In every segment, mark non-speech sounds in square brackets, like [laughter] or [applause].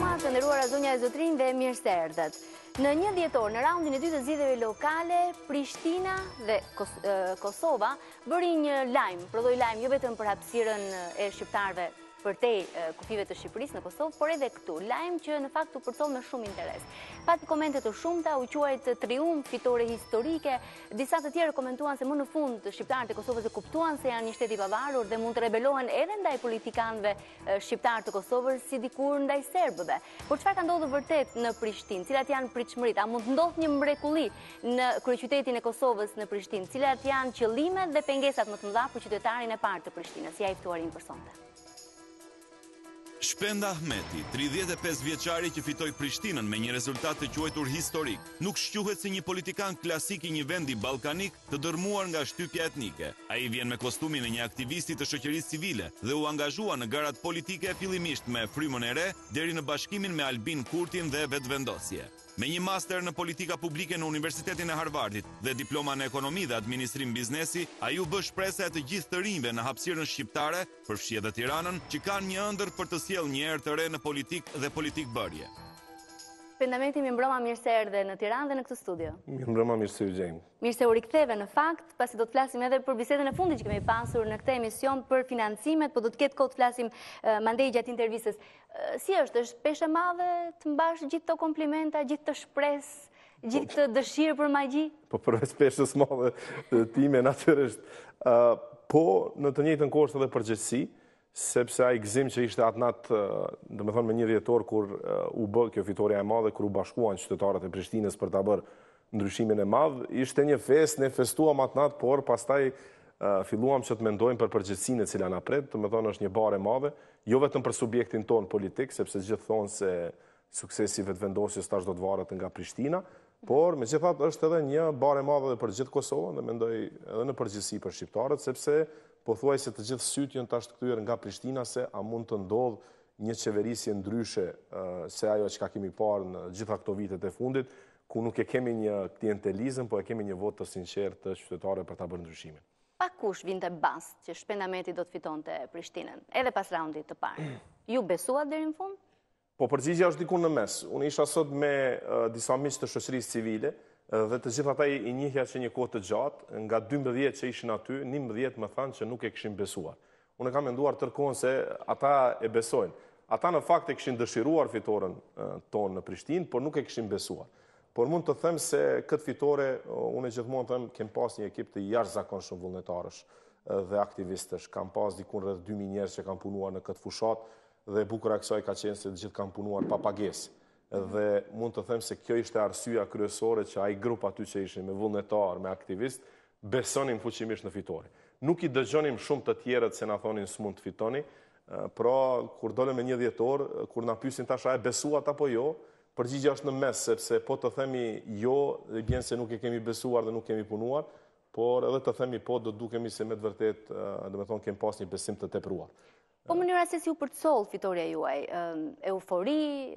Thomas, ndërruar Azunja e Zotrin dhe Mirë Serdët. Në një djetor, në raundin e dy të zideve lokale, Prishtina dhe Kosova bëri një lajmë, prodhoj lajmë, jo vetëm për hapsiren e shqiptarve për te kufive të Shqipëris në Kosovë, por edhe këtu, lajmë që në faktu përtojnë në shumë interes. Pati komentet të shumëta, u quajt triumf, fitore historike, disa të tjerë komentuan se më në fund Shqiptarë të Kosovës e kuptuan se janë një shteti pavarur dhe mund të rebelohen edhe ndaj politikanve Shqiptarë të Kosovës si dikur ndaj Serbëve. Por qëfar ka ndodhë vërtet në Prishtin, cilat janë pritëshmërit, a mund të ndodhë një mrekuli në kryqytetin e Kosovës në Prishtin, cilat janë qëllimet dhe pengesat më të mëdha për qytetarin e partë të Prishtinës, ja i fëtuarin për sonte. Shpenda Ahmeti, 35 vjeqari që fitoj Prishtinën me një rezultat të quajtur historik, nuk shquhet si një politikan klasik i një vendi balkanik të dërmuar nga shtypja etnike. A i vjen me kostumin e një aktivisti të shëqërisë civile dhe u angazhua në garat politike e pilimisht me frymën e re deri në bashkimin me Albin Kurtin dhe vetëvendosje. Me një master në politika publike në Universitetin e Harvardit dhe diploma në ekonomi dhe administrim biznesi, a ju bësh presa e të gjithë të rinjve në hapsirën shqiptare, përfshje dhe tiranën, që kanë një ndër për të siel një erë të re në politikë dhe politikë bërje. Përndamenti mi mbroma mirë se erdhe në Tiran dhe në këtë studio. Mi mbroma mirë se u gjejmë. Mirë se u riktheve në fakt, pasi do të flasim edhe për bisetën e fundi që kemi pasur në këte emision për financimet, po do të ketë kohë të flasim mandej gjatë intervises. Si është, është peshe madhe të mbash gjithë të komplimenta, gjithë të shpres, gjithë po. të dëshirë për magji? Po përvesh peshës madhe të time, natërështë. Po, në të njëtë në korsë dhe përgjësi, sepse a i gzim që ishte atë natë, dhe me thonë me një rjetor, kur u bë kjo fitoria e madhe, kur u bashkuan qytetarët e Prishtines për të bërë ndryshimin e madhe, ishte një fest, ne festuam atë natë, por pastaj filluam që të mendojmë për përgjithsinë e cila në apret, dhe me thonë është një bare madhe, jo vetëm për subjektin tonë politikë, sepse gjithë thonë se suksesive të vendosjes tash do të varët nga Prishtina, por me gjithat është edhe një bare madhe dhe për gjithë Kosovën dhe mendoj edhe në përgjithsi për Shqiptarët, sepse po thuaj se të gjithë sytë jënë tashtë këtyr nga Prishtina se a mund të ndodhë një qeverisje ndryshe uh, se ajo që ka kemi parë në gjitha këto vitet e fundit, ku nuk e kemi një klientelizm, po e kemi një vot të sinqer të qytetare për ta bërë ndryshimin. Pa kush vinte bas që shpendameti do të fiton të Prishtinën, edhe pas raundit të parë? Ju besuat dherin fund? Po përgjigja është dikun në mes. Unë isha sot me uh, disa misë të shëshërisë civile, dhe të gjitha ta i njëhja që një kohë të gjatë, nga 12 që ishin aty, 11 më thanë që nuk e këshin besuar. Unë kam enduar tërkohën se ata e besojnë. Ata në fakt e këshin dëshiruar fitoren tonë në Prishtinë, por nuk e këshin besuar. Por mund të them se këtë fitore, unë e gjithmonë them, kem pas një ekip të jash zakon shumë vullnetarësh dhe aktivistësh. Kam pas dikun rrëdhë 2.000 njerës që kam punuar në këtë fushat dhe bukura kësaj ka qenë se gjithë kam punuar pa pagesë. Mhm. dhe mund të them se kjo ishte arsyja kryesore që ai grup aty që ishin me vullnetar, me aktivist, besonin fuqimisht në fitore. Nuk i dëgjonim shumë të tjerët se na thonin mund të fitoni, pra kur dolëm me një dhjetor, kur na pyesin tash a e besuat apo jo, përgjigja është në mes sepse po të themi jo, bjen se nuk e kemi besuar dhe nuk kemi punuar, por edhe të themi po do dukemi se me të vërtet, do të thonë kemi pas një besim të tepruar. Po mënyra se si u përcol fitoria juaj, eufori,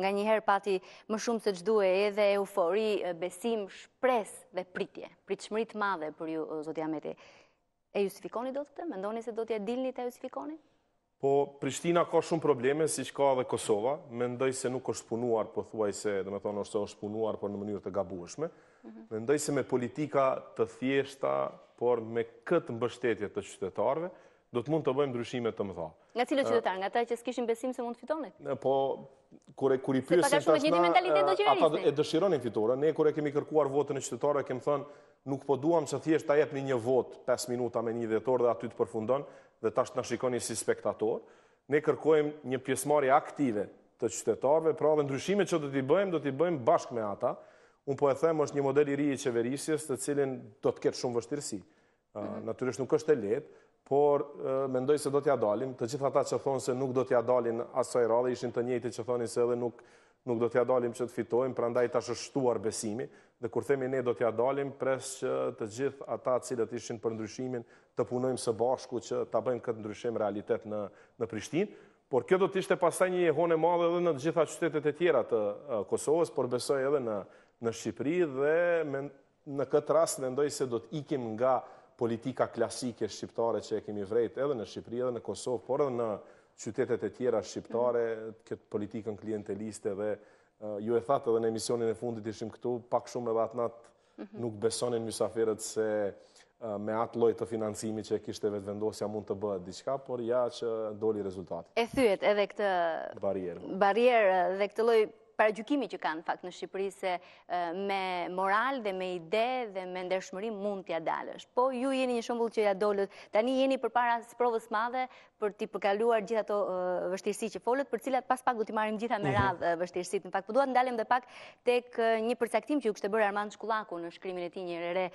nga njëherë pati më shumë se e edhe eufori, besim, shpres dhe pritje, shmërit madhe për ju, Zotë Jameti. E justifikoni do të të? Mendoni se do t'ja dilni të justifikoni? Po, Prishtina ka shumë probleme, si që ka dhe Kosova. Mendoj se nuk është punuar, po thuaj se, dhe me thonë, është është punuar, por në mënyrë të gabueshme. Mhm. Mendoj se me politika të thjeshta, por me këtë mbështetje të qytetarve, do të mund të bëjmë ndryshime të mëdha. Nga cilë qytetar, nga ta që s'kishin besim se mund të fitonit? Po, kure kuri pyesin të ashtë na... Se e dëshironin mentalitet do qërërisni? Ne kure kemi kërkuar votën e qytetarë, kemë thënë, nuk po duham që thjesht ta jep një votë, 5 minuta me një dhjetor dhe aty të përfundon dhe ta shtë në shikoni si spektator. Ne kërkojmë një pjesmarje aktive të qytetarëve, pra dhe ndryshime që do t'i bëjmë, do t'i bëjmë bashkë me ata. Unë po e them është një model i ri i qeverisjes të cilin do t'ket shumë vështirësi. Mhm. Natyrisht nuk është e letë, por mendoj se do t'ja dalin, të gjitha ta që thonë se nuk do t'ja dalin asaj radhe, ishin të njëti që thonin se edhe nuk, nuk do t'ja dalin që të fitojmë, pra ndaj t'a shështuar besimi, dhe kur themi ne do t'ja dalin, pres që të gjitha ata cilët ishin për ndryshimin, të punojmë së bashku që t'a bëjmë këtë ndryshim realitet në, në Prishtinë, Por kjo do të ishte pastaj një jehone madhe edhe në të gjitha qytetet e tjera të Kosovës, por besoj edhe në, në Shqipëri dhe në këtë rast mendoj se do të ikim nga politika klasike shqiptare që e kemi vrejt edhe në Shqipëri, edhe në Kosovë, por edhe në qytetet e tjera shqiptare, këtë politikën klienteliste dhe ju e thatë edhe në emisionin e fundit ishim këtu, pak shumë edhe atë natë mhm. nuk besonin mjësaferet se me atë lojtë të financimi që e kishtë e vetë vendosja mund të bëhet diqka, por ja që doli rezultat. E thyet edhe këtë barierë dhe këtë lojtë gjukimi që kanë fakt në Shqipëri se me moral dhe me ide dhe me ndershmërim mund t'ja dalësh. Po, ju jeni një shumbull që ja dollët, tani jeni për para së provës madhe për t'i përkaluar gjitha to vështirësi që folët, për cilat pas pak du t'i marim gjitha me mhm. radhë vështirësit. Në fakt, po duat ndalim dhe pak tek një përcaktim që ju kështë të bërë Armand Shkullaku në shkrymin e ti një rre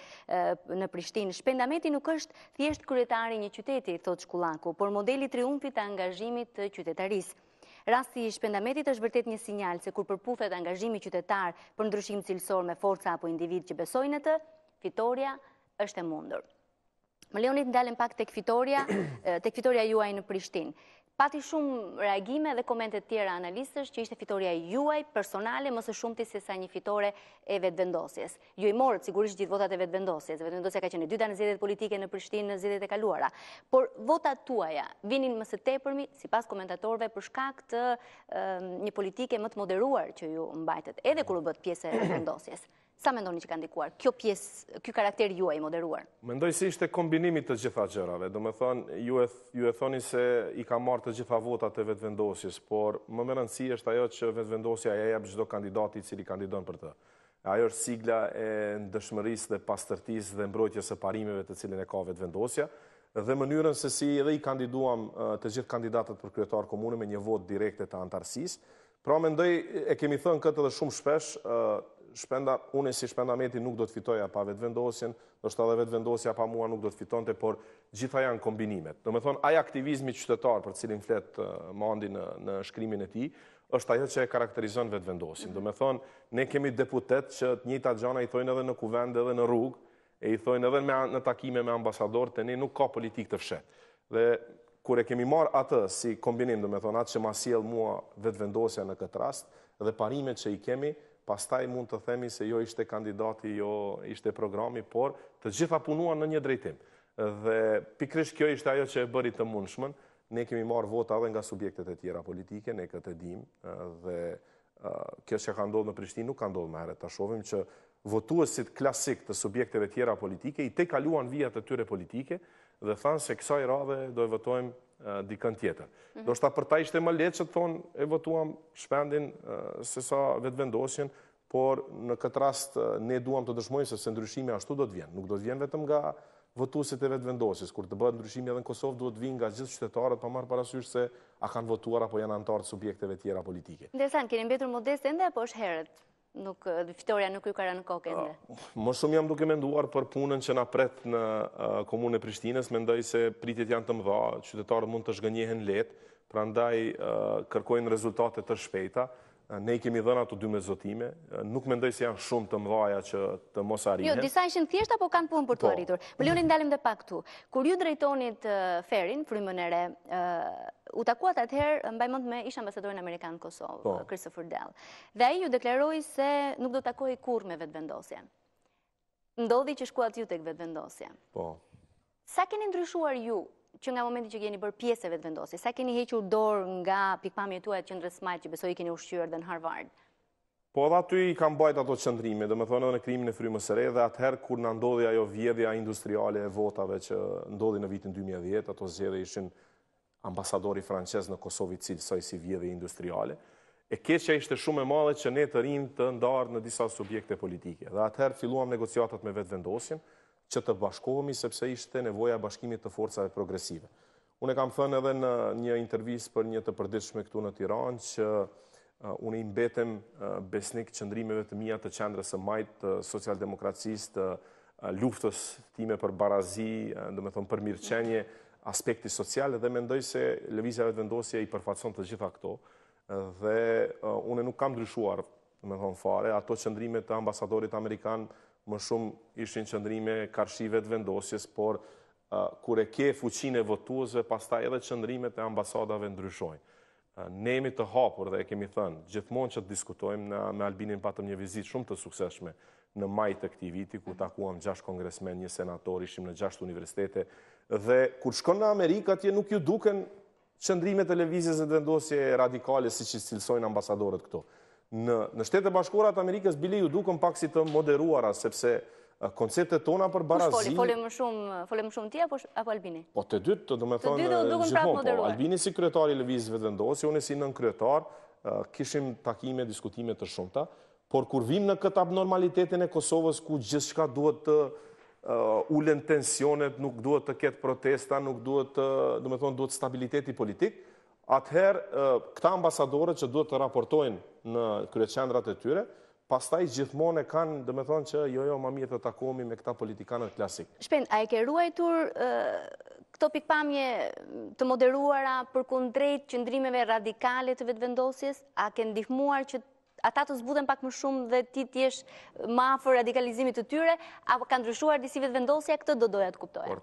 në Prishtin. Shpendameti nuk është thjesht kuretari një qyteti, thot Shkullaku, por modeli triumfit të angazhimit të qytetarisë. Rasti i shpendametit është vërtet një sinjal se kur përpufet angazhimi qytetar për ndryshim cilësor me forca apo individ që besojnë të, fitoria është e mundur. Më leonit ndalën pak të këfitoria [clears throat] eh, juaj në Prishtin pati shumë reagime dhe komentet tjera analistës që ishte fitoria juaj personale mësë shumë ti se sa një fitore e vetëvendosjes. Ju i morët sigurisht gjithë votat e vetëvendosjes, vetëvendosja ka qenë e dyta në zjedet politike në Prishtinë në zjedet e kaluara, por votat tuaja vinin te tepërmi si pas komentatorve për shkak të ehm, një politike më të moderuar që ju mbajtet edhe kërë bët pjesë e vetëvendosjes. Sa me ndoni që ka ndikuar? Kjo pjesë, kjo karakter ju i moderuar? Mendoj si ishte kombinimit të gjitha gjërave. Do me thonë, ju e thoni se i ka marrë të gjitha votat të vetë vendosjes, por më më rëndësi është ajo që vetë vendosja e jepë gjitho kandidati që li kandidon për të. Ajo është sigla e ndëshmëris dhe pastërtis dhe mbrojtjes e parimeve të cilin e ka vetë vendosja dhe mënyrën se si edhe i kandiduam të gjithë kandidatët për kryetarë komune me një votë direkte të antarësis. Pra, mendoj, e kemi thënë këtë dhe shumë shpesh, shpenda, une si shpendameti nuk do të fitoja pa vetë vendosjen, do shta edhe vetë vendosja pa mua nuk do të fitonte, por gjitha janë kombinimet. Do me thonë, aja aktivizmi qytetar për cilin fletë mandi në, në shkrymin e ti, është ajo që e karakterizon vetë vendosjen. Do me thonë, ne kemi deputet që të njëtë agjana i thojnë edhe në kuvend edhe në rrugë, e i thojnë edhe në takime me ambasador, të ne nuk ka politik të fshet. Dhe kur e kemi marë atë si kombinim, do me thonë, atë që ma mua vetë vendosja në këtë rast, dhe parimet që i kemi, pastaj mund të themi se jo ishte kandidati, jo ishte programi, por të gjitha punuan në një drejtim. Dhe pikrish kjo ishte ajo që e bëri të mundshmën, ne kemi marë vota dhe nga subjektet e tjera politike, ne këtë dim, dhe kjo që ka ndodhë në Prishtinë nuk ka ndodhë me heret, ta shovim që votuësit klasik të subjekteve tjera politike i te kaluan vijat e tyre politike, dhe thanë se kësa i radhe do e votojmë dikën tjetër. Mhm. Do shta përta ishte më letë që të thonë e votuam shpendin se sa vetë vendosin, por në këtë rast ne duham të dëshmojmë se se ndryshimi ashtu do të vjenë. Nuk do të vjenë vetëm nga votuset e vetë vendosis. Kur të bëhet ndryshimi edhe në Kosovë, duhet vinë nga gjithë qytetarët pa marë parasysh se a kanë votuar apo janë antartë subjekteve tjera politike. Ndërsa, keni mbetur modeste ende apo është herët? nuk, fitoria eh, nuk ju kërë në kokë ah, ende? Më shumë jam duke menduar për punën që na pret në eh, komunë e Prishtinës, mendoj se pritjet janë të mëdha, qytetarët mund të shgënjehen letë, pra ndaj eh, kërkojnë rezultate të shpejta, ne i kemi dhënë ato dy zotime, nuk mendoj se janë shumë të mdhaja që të mos arrihen. Jo, disa ishin thjeshta, po kanë punë për të po. arritur. Më lëni ndalim dhe pak tu. Kur ju drejtonit ferin, frymën e re, u takuat atëherë, mbaj mund me ishë ambasadorin Amerikanë në Kosovë, po. Christopher Dell. Dhe aji ju deklaroj se nuk do të takoj kur me vetë Ndodhi që shkuat ju të këtë vendosje. Po. Sa keni ndryshuar ju që nga momenti që keni bërë pjesëve të vendosi, sa keni hequr dorë nga pikpamje të uajtë qëndrës smajtë që besoj i keni ushqyër dhe në Harvard? Po dhe aty i kam bajt ato qëndrime, dhe me thonë edhe në krimin e frymës e re, dhe atëherë kur në ndodhi ajo vjedhja industriale e votave që ndodhi në vitin 2010, ato zjedhe ishin ambasadori frances në Kosovi cilë saj si vjedhja industriale, e keqja ishte shumë e madhe që ne të rinë të ndarë në disa subjekte politike. Dhe atëherë filluam negociatat me vetë vendosin, që të bashkohemi sepse ishte nevoja bashkimit të forcave progresive. Unë e kam thënë edhe në një intervjis për një të përdiqme këtu në Tiran, që uh, unë i mbetem uh, besnik qëndrimeve të mija të qendrës së majtë të socialdemokracisë të uh, luftës time për barazi, dhe me thonë për mirëqenje, aspekti social, dhe mendoj se Levizja vendosje i përfatson të gjitha këto, dhe unë nuk kam dryshuar, me thonë fare, ato qëndrimet të ambasadorit Amerikanë më shumë ishin qëndrime karshive të vendosjes, por kur e ke fuqin e votuazve, pasta edhe qëndrime të ambasadave ndryshojnë. Ne jemi të hapur dhe e kemi thënë, gjithmon që të diskutojmë me Albinin patëm një vizit shumë të sukseshme në majtë të këti viti, ku takuam 6 kongresmen, një senator, ishim në 6 universitete, dhe kur shkon në Amerikë, atje nuk ju duken qëndrime televizis e të vendosje radikale si që cilësojnë ambasadorët këto. Në shtetë e bashkurat Amerikës, bile ju dukëm pak si të moderuara, sepse konceptet tona për barazin... Kush folim? Folim më shumë tia, apo Albini? Po të dytë, të du me thonë gjithmon, po Albini si kryetari i Lëviz Vedendos, jo në si nën kryetar, kishim takime, diskutime të shumëta, por kur vim në këtë abnormalitetin e Kosovës, ku gjithë shka duhet të ulen tensionet, nuk duhet të ketë protesta, nuk duhet të stabiliteti politikë, Atëherë, këta ambasadorët që duhet të raportojnë në kryeqendrat e tyre, pastaj gjithmonë kanë, dhe me thonë që jo jo, ma mirë të takomi me këta politikanët klasik. Shpend, a e ke ruajtur këto pikpamje të moderuara për kundrejt qëndrimeve radikale të vetëvendosjes? A ke ndihmuar që ata të zbuten pak më shumë dhe ti t'jesh mafër radikalizimit të tyre? A ka ndryshuar disi vetvendosja, Këtë do doja të kuptojë?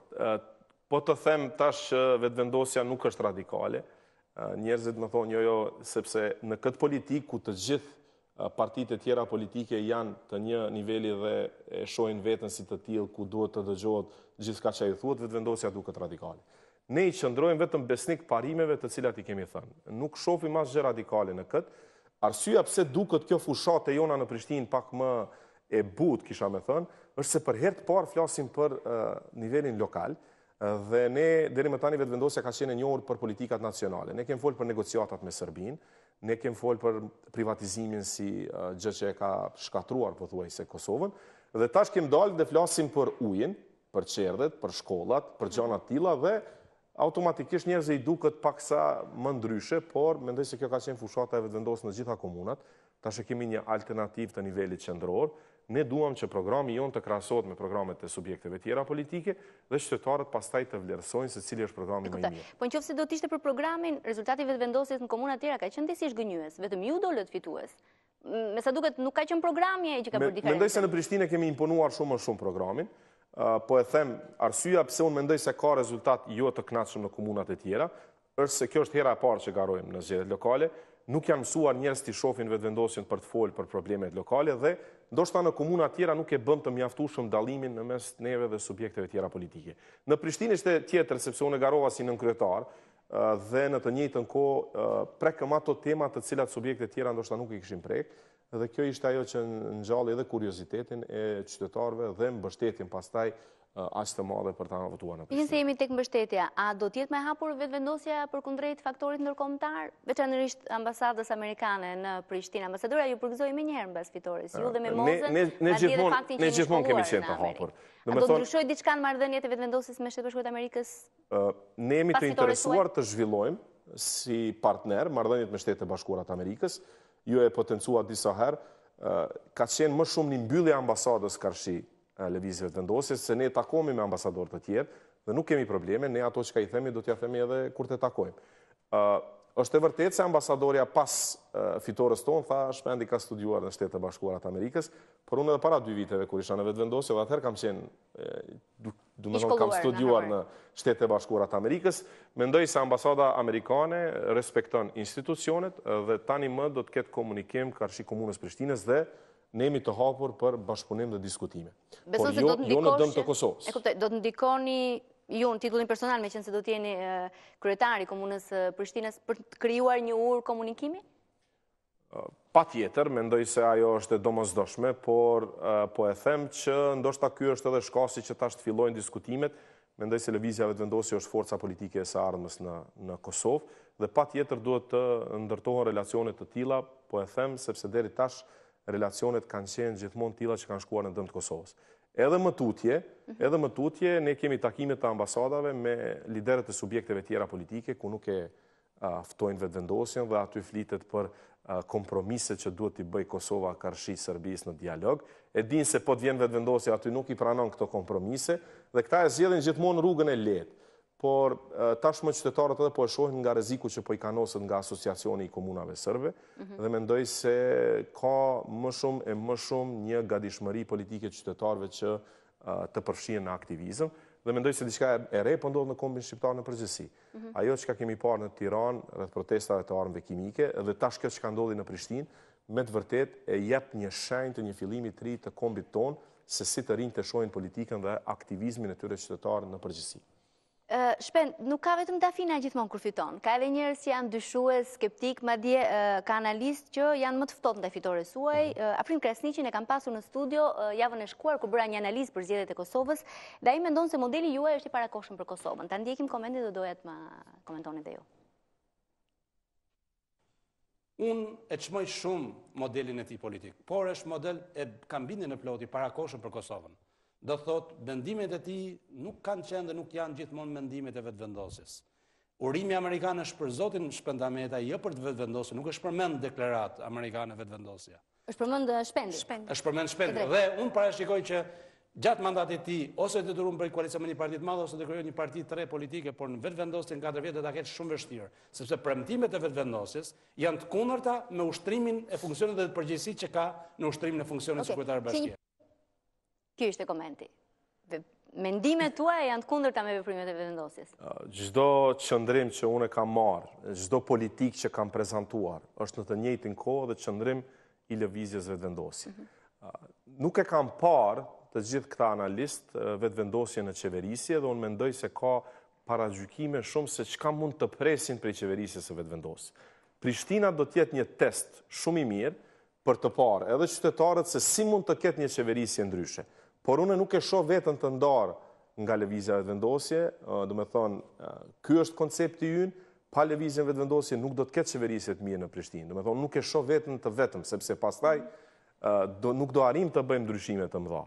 Po të them tash vetvendosja nuk është radikale, njerëzit më thonë jo jo sepse në këtë politikë ku të gjithë partitë të tjera politike janë të një niveli dhe e shohin veten si të tillë ku duhet të dëgjohet gjithçka që e thuhet vetë vendosja duke të radikale. Ne i qëndrojmë vetëm besnik parimeve të cilat i kemi thënë. Nuk shohim as gjë radikale në këtë. Arsyeja pse duket kjo fushatë jona në Prishtinë pak më e butë kisha më thënë, është se për herë të parë flasim për nivelin lokal, dhe ne deri më tani vetë vendosja ka qenë e njohur për politikat nacionale. Ne kemi folur për negociatat me Serbin, ne kemi folur për privatizimin si uh, gjë që e ka shkatruar pothuajse Kosovën dhe tash kemi dalë dhe flasim për ujin, për çerdhet, për shkollat, për gjëra të tilla dhe automatikisht njerëzit i duket paksa më ndryshe, por mendoj se kjo ka qenë fushata e vetëvendosjes në gjitha komunat. Tash kemi një alternativë të nivelit qendror, ne duham që programi jonë të krasot me programet e subjekteve tjera politike dhe qytetarët pas taj të vlerësojnë se cili është programi më i mirë. Po në qofë se do të ishte për programin, rezultativet vendosjes në komunat tjera ka qënë të si është gënyës, vetëm ju do lëtë fituës. Me sa duket nuk ka qënë programi e që ka për diferencë. Mendoj se në Prishtine kemi imponuar shumë më shumë programin, po e them arsyja pëse unë mendoj se ka rezultat ju jo të knatë në komunat e tjera, është se kjo është hera e parë që garojmë në zxedet lokale, nuk janë mësuar njërës të shofin vetëvendosin për të folë për problemet lokale dhe ndoshta në komunat tjera nuk e bënd të mjaftu shumë dalimin në mes neve dhe subjekteve tjera politike. Në Prishtin ishte tjetër, sepse unë e garova si nënkryetar dhe në të njëjtë në ko prekëm ato temat të cilat subjekte tjera ndoshta nuk i këshim prek dhe kjo ishte ajo që në gjallë edhe kuriositetin e qytetarve dhe bështetin pastaj Eh, asë të madhe për ta votua në Prishtinë. se jemi tek mbështetja, a do tjetë me hapur vetëvendosja për kundrejt faktorit nërkomtar? Veçanërisht ambasadës amerikane në Prishtinë. Ambasadora ju përgëzoj me njëherë në fitores, ju dhe me mozën, në gjithmonë kemi qenë të hapur. A do të ndryshoj diçka në mardhënjet e vetëvendosjes me shtetë përshkët Amerikës? Eh, ne jemi të interesuar të zhvillojmë si partner mardhënjet me Amerikës. Ju e disa herë, eh, ka qenë më shumë një mbyllja ambasadës karshi levizive të vendosjes, se ne takomi me ambasador të tjerë dhe nuk kemi probleme, ne ato që ka i themi do t'ja themi edhe kur të takojmë. Êshtë e vërtet se ambasadorja pas fitores tonë, tha Shpendi ka studuar në shtetë të bashkuarat Amerikës, por unë edhe para dy viteve kur isha në vetë vendosje, dhe atëherë kam qenë, du me kam studuar në shtetë të bashkuarat Amerikës, mendoj se ambasada Amerikane respekton institucionet dhe tani më do të ketë komunikim kërshi komunës Prishtines dhe nemi të hapur për bashkëpunim dhe diskutime. Por jo në dëmë të Kosovës. E kupte, do të ndikoni ju në titullin personal me qënë se do tjeni kretari Komunës Prishtines për të kryuar një urë komunikimi? Pa tjetër, mendoj se ajo është e domës doshme, por po e them që ndoshta kjo është edhe shkasi që të fillojnë diskutimet, mendoj se të vendosi është forca politike e së armës në Kosovë, dhe pa tjetër duhet të ndërtohën relacionet të tila, po e them, sepse deri tash relacionet kanë qenë gjithmonë tila që kanë shkuar në dëmë të Kosovës. Edhe më tutje, edhe më tutje, ne kemi takimit të ambasadave me lideret të subjekteve tjera politike, ku nuk e aftojnë vetë vendosin dhe aty flitet për kompromise që duhet të bëj Kosova kërshi Sërbis në dialog. E din se po të vetë vendosin, aty nuk i pranon këto kompromise, dhe këta e zjedhin gjithmonë rrugën e letë por tashmë qytetarët edhe po e shohin nga reziku që po i kanosën nga asociacioni i komunave sërve, mhm. dhe mendoj se ka më shumë e më shumë një gadishmëri politike qytetarëve që të përfshien në aktivizm, dhe mendoj se diçka e re pëndodhë po në kombin shqiptarë në përgjësi. Mhm. Ajo që ka kemi parë në Tiran, rrët protestave të armëve kimike, dhe tash kjo që ka ndodhi në Prishtin, me të vërtet e jep një shenjë të një filimi të ri të kombit tonë, se si të rinjë të shojnë politikën dhe aktivizmin e tyre qytetarë në përgjësi. Shpen, nuk ka vetëm dafina gjithmonë kur fiton. Ka edhe njerës që janë dyshues, skeptik, ma dje, ka analist që janë më të fëtot në dafitore suaj. Mhm. Aprin Krasnicin e kam pasur në studio, javën e shkuar, ku bëra një analist për zjedet e Kosovës, dhe a i mendonë se modeli juaj është i parakoshën për Kosovën. Ta ndjekim komendit dhe dojat ma komentonit dhe ju. Unë e qmoj shumë modelin e ti politikë, por është model e kam bindi e ploti parakoshën për Kosovën do thot, thotë vendimet e tij nuk kanë qenë dhe nuk janë gjithmonë mendimet e vetvendosjes. Urimi amerikan është për Zotin shpendameta, jo për të vetvendosur, nuk është përmend deklarat amerikane vetvendosja. Është përmend shpend. Është përmend shpend dhe un parashikoj që gjatë mandatit të tij ose të turum për koalicion me një parti të madh ose të krijojë një parti të re politike, por në vetvendosje në katër vjetë ta ketë shumë vështirë, sepse premtimet e vetvendosjes janë të kundërta me ushtrimin e dhe të përgjithësisë që ka në ushtrimin e funksioneve të okay. sekretarëve bashkie. Kjo ishte komenti. Mendime tua e janë të kundër ta me vëprimet e vëvendosis? Gjdo qëndrim që une kam marë, gjdo politik që kam prezentuar, është në të njëjtë në kohë dhe qëndrim i levizjes vëvendosis. Nuk e kam parë të gjithë këta analist vëvendosje në qeverisje dhe unë mendoj se ka para gjykime shumë se qka mund të presin për i qeverisjes e vëvendosis. Prishtina do tjetë një test shumë i mirë për të parë edhe qytetarët se si mund të ketë një qeverisje ndryshe por unë nuk e shoh veten të ndar nga lëvizja e vendosje, do të thon, ky është koncepti ynë, pa lëvizjen e vendosje nuk do të ketë çeverisje të mirë në Prishtinë. Do të thon, nuk e shoh veten të vetëm sepse pastaj do nuk do arrim të bëjmë ndryshime të mëdha.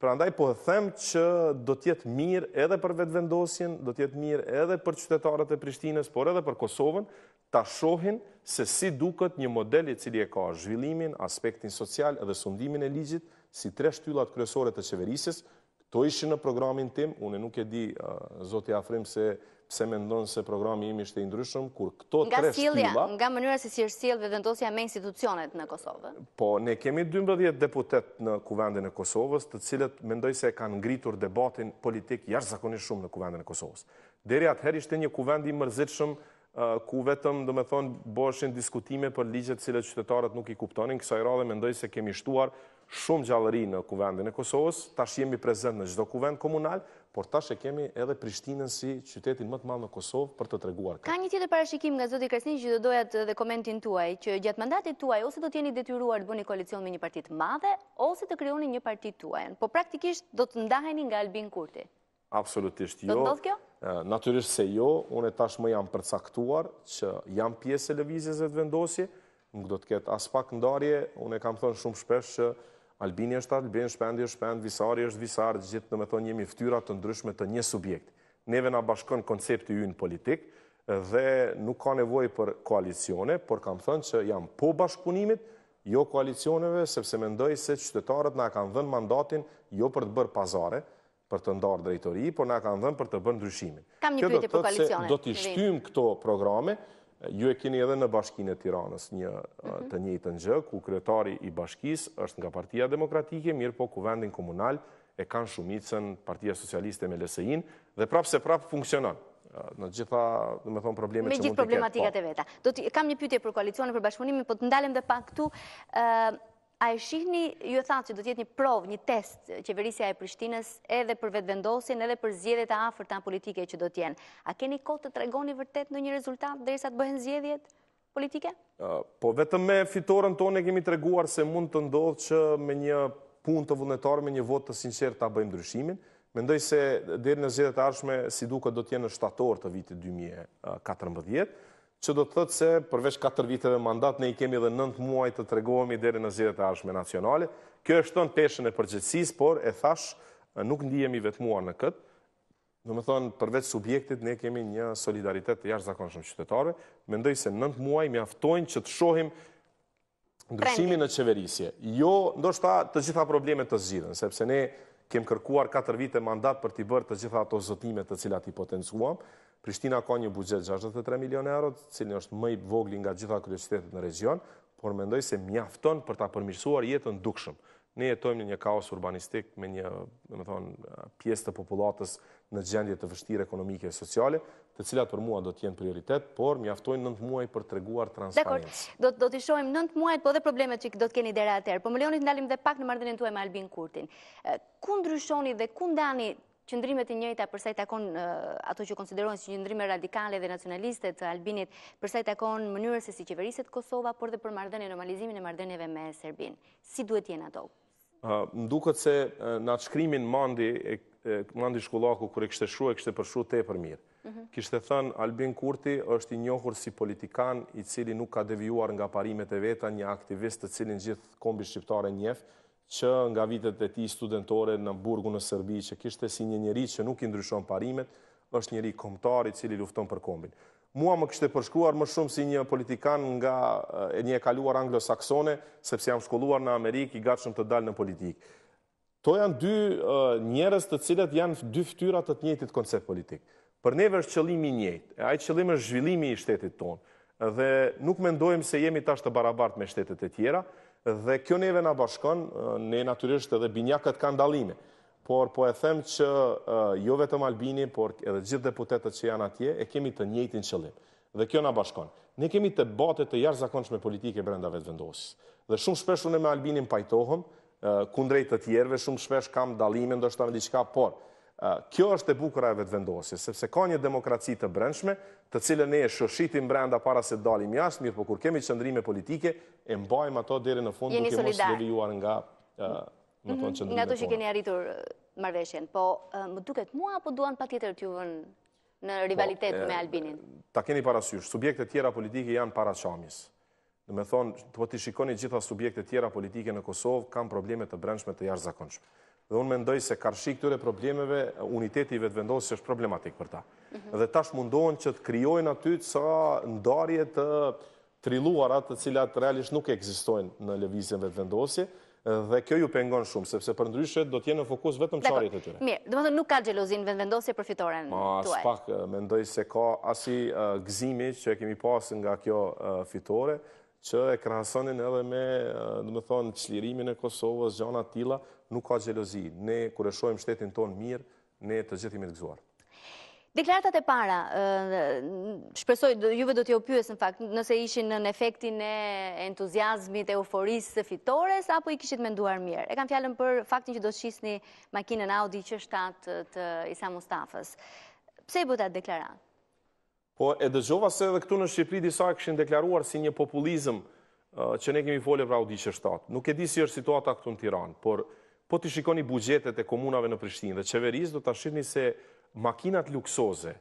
Prandaj po them që do të jetë mirë edhe për vetvendosjen, do të jetë mirë edhe për qytetarët e Prishtinës, por edhe për Kosovën ta shohin se si duket një model i cili e ka zhvillimin, aspektin social dhe sundimin e ligjit si tre shtyllat kryesore të qeverisis, to ishë në programin tim, une nuk e di, zoti Afrim, se pse me ndonë se programi imi shte indryshëm, kur këto tre shtylla... Nga mënyra si si është sielve dhe me institucionet në Kosovë? Po, ne kemi 12 deputet në kuvendin e Kosovës, të cilët mendoj se kanë ngritur debatin politik jashtë zakonisht shumë në kuvendin e Kosovës. Deri atëher ishte një mërzit shumë, ku vetëm, dhe me thonë, diskutime për ligjet cilët qytetarët nuk i kuptonin, kësa i radhe mendoj se kemi shtuar shumë gjallëri në kuvendin e Kosovës, tash jemi prezent në gjdo kuvend komunal, por tash e kemi edhe Prishtinën si qytetin më të malë në Kosovë për të treguar këtë. Ka një tjetër parashikim nga Zoti Kresin që do dojat dhe komentin tuaj, që gjatë mandatit tuaj ose do tjeni detyruar të bëni koalicion me një partit madhe, ose të kryoni një partit tuaj, po praktikisht do të ndaheni nga Albin Kurti. Absolutisht jo. Do të jo. ndodhë kjo? Naturisht se jo, unë tash më jam përcaktuar që jam pjesë e levizjes e të vendosje, nuk do të ketë as pak ndarje, unë kam thënë shumë shpesh që Albini është Albin, Shpendi është Shpend, Visari është Visar, gjithë në me thonë jemi ftyrat të ndryshme të një subjekt. Neve nga bashkon koncepti ju në politikë dhe nuk ka nevoj për koalicione, por kam thënë që jam po bashkunimit, jo koalicioneve, sepse me ndoj se qytetarët nga kanë dhënë mandatin jo për të bërë pazare, për të ndarë drejtori, por nga kanë dhënë për të bërë ndryshimin. Kam një pyti për koalicione. Do të shtymë këto programe, Ju e keni edhe në bashkinë e Tiranës një mhm. të njëjtën gjë, ku kryetari i bashkisë është nga Partia Demokratike, mirë po kuvendin komunal e kanë shumicën Partia Socialiste me lsi dhe prapë se prapë funksionon në gjitha, dhe me thonë, probleme që mund të ketë. Me gjithë problematikat po. e veta. Kam një pytje për koalicionë, për bashkëpunimin, po të ndalim dhe pak tu, A e shihni, ju e thanë që do tjetë një provë, një test qeverisja e Prishtinës edhe për vetë vendosin, edhe për zjedhjet e afer të anë politike që do tjenë. A keni kohë të tregoni vërtet në një rezultat dhe sa të bëhen zjedhjet politike? Po vetëm me fitorën tonë e kemi treguar se mund të ndodhë që me një pun të vëndetar, me një vot të sinqer të abëjmë dryshimin. Mendoj se dherë në zjedhjet e arshme si duke do tjenë në shtator të vitit 2014, që do të thëtë se përvesh 4 viteve mandat, ne i kemi dhe 9 muaj të tregohemi deri në zirët e arshme nacionale. Kjo është tënë peshen e përgjithsis, por e thash, nuk ndihemi vetëmuar në këtë. Në me thonë, përveç subjektit, ne kemi një solidaritet të jashtë zakonëshme qytetare. Mendoj se 9 muaj me aftojnë që të shohim ndryshimi në qeverisje. Jo, ndoshta të gjitha problemet të zgjidhen, sepse ne kemë kërkuar 4 vite mandat për t'i bërë të gjitha ato zotimet të cilat i potencuam, Prishtina ka një bugjet 63 milion eurot, cilin është mëj vogli nga gjitha kryesitetet në region, por mendoj se mjafton për ta përmirësuar jetën dukshëm. Ne jetojmë në një kaos urbanistik me një pjesë të populatës në gjendje të vështirë ekonomike e sociale, të cilat për mua do të jenë prioritet, por mjaftojnë nëntë muaj për të reguar transparentës. Dekord, do të ishojmë nëntë muaj, po dhe problemet që do të keni dera atërë, po më leonit ndalim dhe pak në mardinën tuaj me Albin Kurtin. Kun ndryshoni dhe kun dani qëndrimet e njëjta përsa i takon ato që konsiderohen si qëndrime radikale dhe nacionaliste të Albinit, përsa i takon mënyrës e si qeveriset Kosova, por dhe për mardhën e normalizimin e mardhënjeve me Serbin. Si duhet jenë ato? Ndukët se në atë shkrymin mandi, mandi shkullaku, kër e kështë shru, e kështë përshru te për mirë. Mhm. Kështë të thënë, Albin Kurti është i njohur si politikan i cili nuk ka devijuar nga parimet e veta një aktivist të cilin gjithë kombi shqiptare njefë, që nga vitet e ti studentore në burgu në Sërbi, që kishte si një njëri që nuk i ndryshon parimet, është njëri komtari cili lufton për kombin. Mua më kështë e më shumë si një politikan nga një e kaluar anglo-saksone, sepse jam shkolluar në Amerikë i gatë shumë të dalë në politikë. To janë dy njërës të cilet janë dy ftyrat të të njëtit koncept politikë. Për neve është qëlimi njët, e ajtë qëlimi është zhvillimi i shtetit tonë. Dhe nuk mendojmë se jemi tashtë të barabartë me shtetet e tjera, dhe kjo neve nga bashkon, ne naturisht edhe binjakët kanë dalime, por po e them që jo vetëm Albini, por edhe gjithë deputetet që janë atje, e kemi të njëjtin qëllim. Dhe kjo nga bashkon. Ne kemi të batet të jarë me politike brenda vetë vendosis. Dhe shumë shpesh unë me Albinin pajtohëm, kundrejt të tjerve, shumë shpesh kam dalime, ndështë ta me diqka, por, Kjo është e bukura e vetëvendosje, sepse ka një demokraci të brendshme, të cilën ne e shoshitim brenda para se dalim jashtë, mirë po kur kemi qëndrime politike, e mbajmë ato dheri në fund, duke mos devijuar nga më tonë mhm, qëndrime. Nga të që keni arritur marveshen, po më duket mua, apo duan pa tjetër vënë në rivalitet po, me Albinin? Ta keni parasysh, subjekte tjera politike janë para qamis. Në me thonë, të po t'i shikoni gjitha subjekte tjera politike në Kosovë, kam probleme të brendshme të jarë dhe unë mendoj se karshi këtyre problemeve, uniteti i vetëvendosë që është problematik për ta. Mhm. Dhe tash mundohen që të kryojnë aty të sa ndarje të triluarat të cilat realisht nuk eksistojnë në levizjen vetëvendosje, dhe kjo ju pengon shumë, sepse për ndryshet do t'jene në fokus vetëm qarit e tyre. Mirë, dhe më thënë nuk ka gjelozin vetëvendosje për fitoren tuaj? Ma, shpak, mendoj se ka asi gzimi që e kemi pasë nga kjo fitore, që e krahasonin edhe me, dhe me thonë, qlirimin e Kosovës, gjana tila, nuk ka gjelozi. Ne, kur e shojmë shtetin tonë mirë, ne të gjithim e të gëzuar. Deklaratat e para, shpresoj, juve do t'jo pyës në fakt, nëse ishin në efektin e entuziasmit, euforisë fitores, apo i kishit menduar mirë? E kam fjallën për faktin që do shisni makinën Audi që shtatë të Isa Mustafës. Pse i bëta deklaratë? Po e dëgjova se edhe këtu në Shqipëri disa këshin deklaruar si një populizm uh, që ne kemi folje pra audi që shtatë. Nuk e di si është situata këtu në Tiranë, por po të shikoni bugjetet e komunave në Prishtinë dhe qeverisë do të ashtini se makinat luksoze,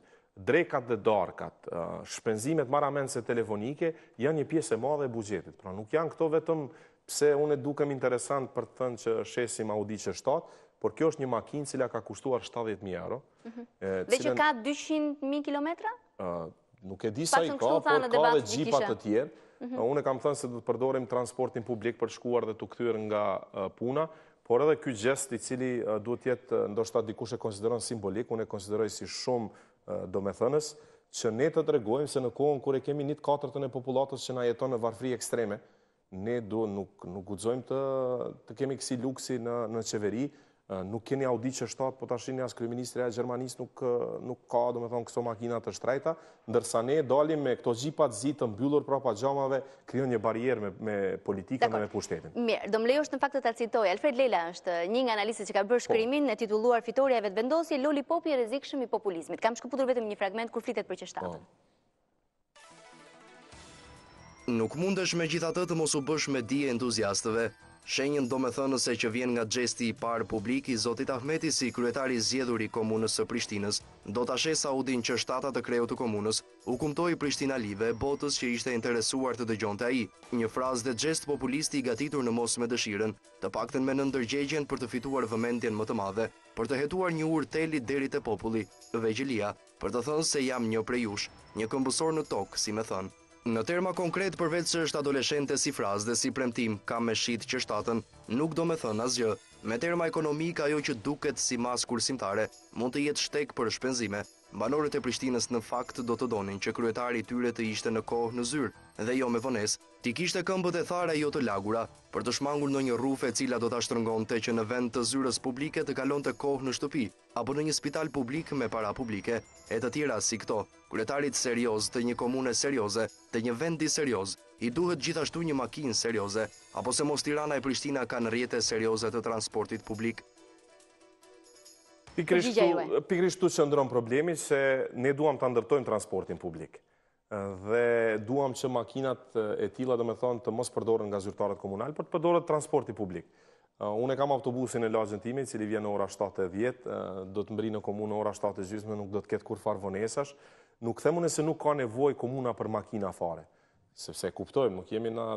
drekat dhe darkat, uh, shpenzimet maramense telefonike, janë një piesë e madhe e bugjetit. Pra nuk janë këto vetëm pse une dukem interesant për të thënë që shesim audi që shtatë, por kjo është një makinë cila ka kushtuar 70.000 euro. Mhm. Dhe që ka 200.000 km? Nuk e di sa i ka, por ka dhe gjipat të tjerë. Mhm. Unë e kam thënë se dhe të përdorim transportin publik për shkuar dhe të këtyr nga puna, por edhe kjo gjest i cili duhet jetë ndoshta dikush e konsideron simbolik, unë e konsideroj si shumë do me thënës, që ne të tregojmë se në kohën kure kemi një të katërtën e populatës që na jeton në varfri ekstreme, ne do nuk gudzojmë të kemi kësi luksi në qeveri, Nuk keni audit që shtatë, po të ashtë një asë e Gjermanisë nuk ka, do me thonë, këso makinat të shtrejta, ndërsa ne dalim me këto gjipat zi të mbyllur pra pa gjamave, një barierë me politikën dhe me pushtetin. Mirë, do më lejo është në faktët të citoj, Alfred Lela është një nga analisi që ka bërë po. shkrymin në tituluar fitore e vetë vendosi, loli popi e rezikë i populizmit. Kam shkëputur vetëm një fragment kur flitet për që shtatë. Po. Nuk mund është me gjithatë të mosu bësh me dije entuziastëve, Shenjën do me thënë se që vjen nga gjesti i parë publik i Zotit Ahmeti si kryetari zjedhuri komunës së Prishtinës, do të ashe Saudin që shtatat të kreut të komunës u kumtoj Prishtina live botës që ishte interesuar të dëgjon të aji. Një fraz dhe gjest populisti i gatitur në mos me dëshiren, të pakten me nëndërgjegjen për të fituar vëmendjen më të madhe, për të hetuar një ur teli deri të populli, vejgjelia, për të thënë se jam një prejush, një këmbësor në tokë, si me thënë. Në terma konkret përveç është adoleshente si frazë dhe si premtim, kam me shqit që shtatën, nuk do me thënë asgjë. Me terma ekonomika jo që duket si mas kursimtare, mund të jetë shtek për shpenzime, Banorët e Prishtinës në fakt do të donin që kryetari tyre të ishte në kohë në zyrë dhe jo me vonesë, ti kishte këmbët e thara jo të lagura për të shmangur në një rrufe e cila do të ashtërngon të që në vend të zyrës publike të kalon të kohë në shtëpi apo në një spital publik me para publike. E të tjera si këto, kryetarit serios të një komune serioze, të një vendi serios, i duhet gjithashtu një makinë serioze, apo se mos Tirana e Prishtina kanë rjetë serioze të transportit publik. Pikrishtu që ndron problemi që ne duham të ndërtojmë transportin publik dhe duham që makinat e tila dhe me thonë të mos përdorën nga zyrtarët komunal, për të përdorët transporti publik. Uh, unë e kam autobusin e lagën time, cili vjen në ora 7.10, uh, do të mbri në komunë në ora 7.10, nuk do të ketë kur farë vonesash, nuk themu nëse nuk ka nevoj komuna për makina fare, sepse kuptojmë, nuk jemi në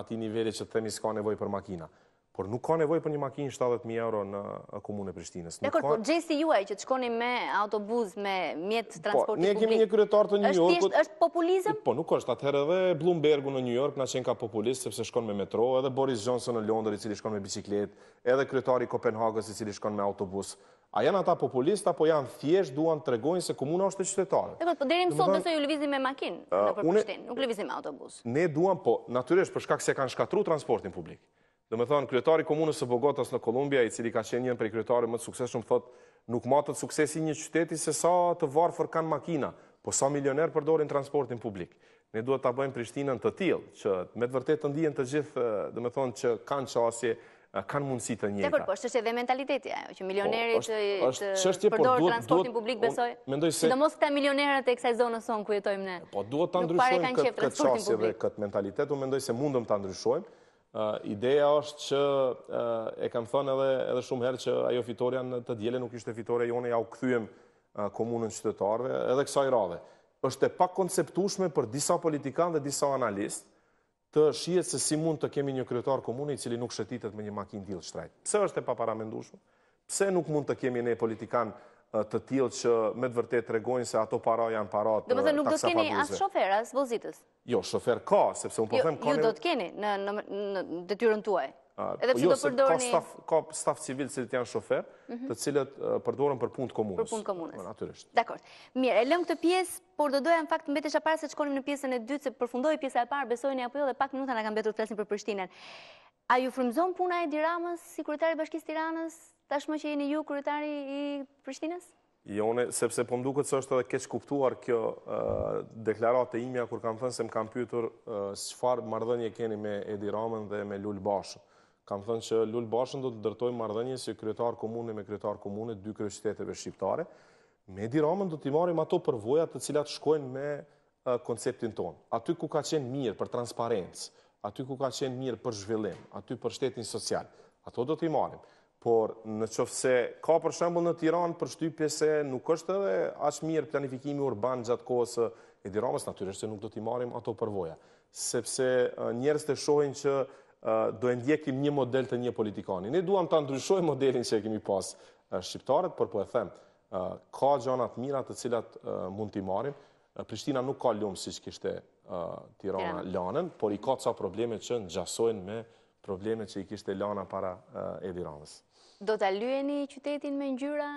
ati nivele që të themi s'ka nevoj për makina por nuk ka nevoj për një makinë 70.000 euro në komune Prishtinës. Dekor, por gjesi juaj që të shkoni me autobuz, me mjetë po, transporti publik, ne kemi një kryetar të New York, është populizm? Po nuk është, atëherë edhe Bloombergu në New York, na qenë ka populist, sepse shkon me metro, edhe Boris Johnson në Londër, i cili shkon me biciklet, edhe kryetari Kopenhagës, i cili shkon me autobus. A janë ata populista, po janë thjesht duan të regojnë se komuna është të qytetare. Dhe po, po derim sot dësë ju lëvizim me makinë uh, në përpështin, nuk lëvizim me autobus. Ne duan, po, natyresht, përshkak se kanë shkatru transportin publik. Dhe me thonë, kryetari komunës së Bogotas në Kolumbia, i cili ka qenë njën prej kryetari më të sukses shumë, thotë, nuk matët suksesi një qyteti se sa të varëfër kanë makina, po sa milioner përdorin transportin publik. Ne duhet të bëjmë Prishtinën të tilë, që me të vërtet të ndijen të gjithë, dhe me thonë, që kanë qasje, kanë mundësi të njëta. Dhe përpo, është është edhe mentalitetja, që milionerit po, të po, përdorë transportin publik, po, besoj, që mos këta milionerat e kësaj zonë sonë, ku jetojmë ne. Po, duhet të ndryshojmë këtë qasje këtë mentalitetu, mendoj se mundëm të ndryshojmë, ideja është që e kam thënë edhe edhe shumë herë që ajo fitorja në të diele nuk ishte fitoria jone, ja u kthyem komunën qytetarëve edhe kësaj radhe. Është e pakonceptueshme për disa politikanë dhe disa analistë të shihet se si mund të kemi një kryetar komunë i cili nuk shëtitet me një makinë dilë shtrajtë. Pse është e paparamendueshme? Pse nuk mund të kemi ne politikanë të tjilë që me të vërtet regojnë se ato para janë para të taksafaduze. Dhe nuk do të keni asë shofer, asë vozitës? Jo, shofer ka, sepse unë po jo, them... Ju do të keni në detyrën tuaj? Edhe përdo po jo, përdojni... Ka staf civil cilët janë shofer, mhm. të cilët përdojnë për punë të komunës. Për punë të komunës. Natyrisht. Dakor. Mirë, e lëm këtë piesë, por do doja në faktë mbetë isha parë se të konim në piesën e dytë, se përfundoj piesa e parë, besojnë e apo jo, dhe pak minuta nga kam betur të flesin për Prishtinën. A ju frumzon puna e diramës, sekretarit bashkisë tiranës, tashmë që jeni ju kryetari i Prishtinës? Jo, sepse po mduke të së është edhe keq kuptuar kjo deklarate imja, kur kam thënë se më kam pytur sëfar mardhënje keni me Edi Ramën dhe me Lull Bashën. Kam thënë që Lull Bashën do të dërtoj mardhënje si kryetar komune me kryetar komune, dy kryeshteteve shqiptare. Me Edi Ramën do t'i marim ato përvojat të cilat shkojnë me konceptin tonë. Aty ku ka qenë mirë për transparentës, aty ku ka qenë mirë për zhvillim, aty për shtetin social, ato do t'i marim por në qofë se ka për shembol në Tiran për shtypje se nuk është edhe ashtë mirë planifikimi urban gjatë kohës e diramës, natyrisht se nuk do t'i marim ato përvoja, sepse njerës të shohin që do e ndjekim një model të një politikani. Ne duham të ndryshoj modelin që e kemi pas shqiptarët, për po e them, ka gjanat mirat të cilat mund t'i marim, Prishtina nuk ka ljumë si që kishte Tirana lanën, por i ka ca probleme që në gjasojnë me probleme që i kishte lana para Edi Do të lueni qytetin me ngjyra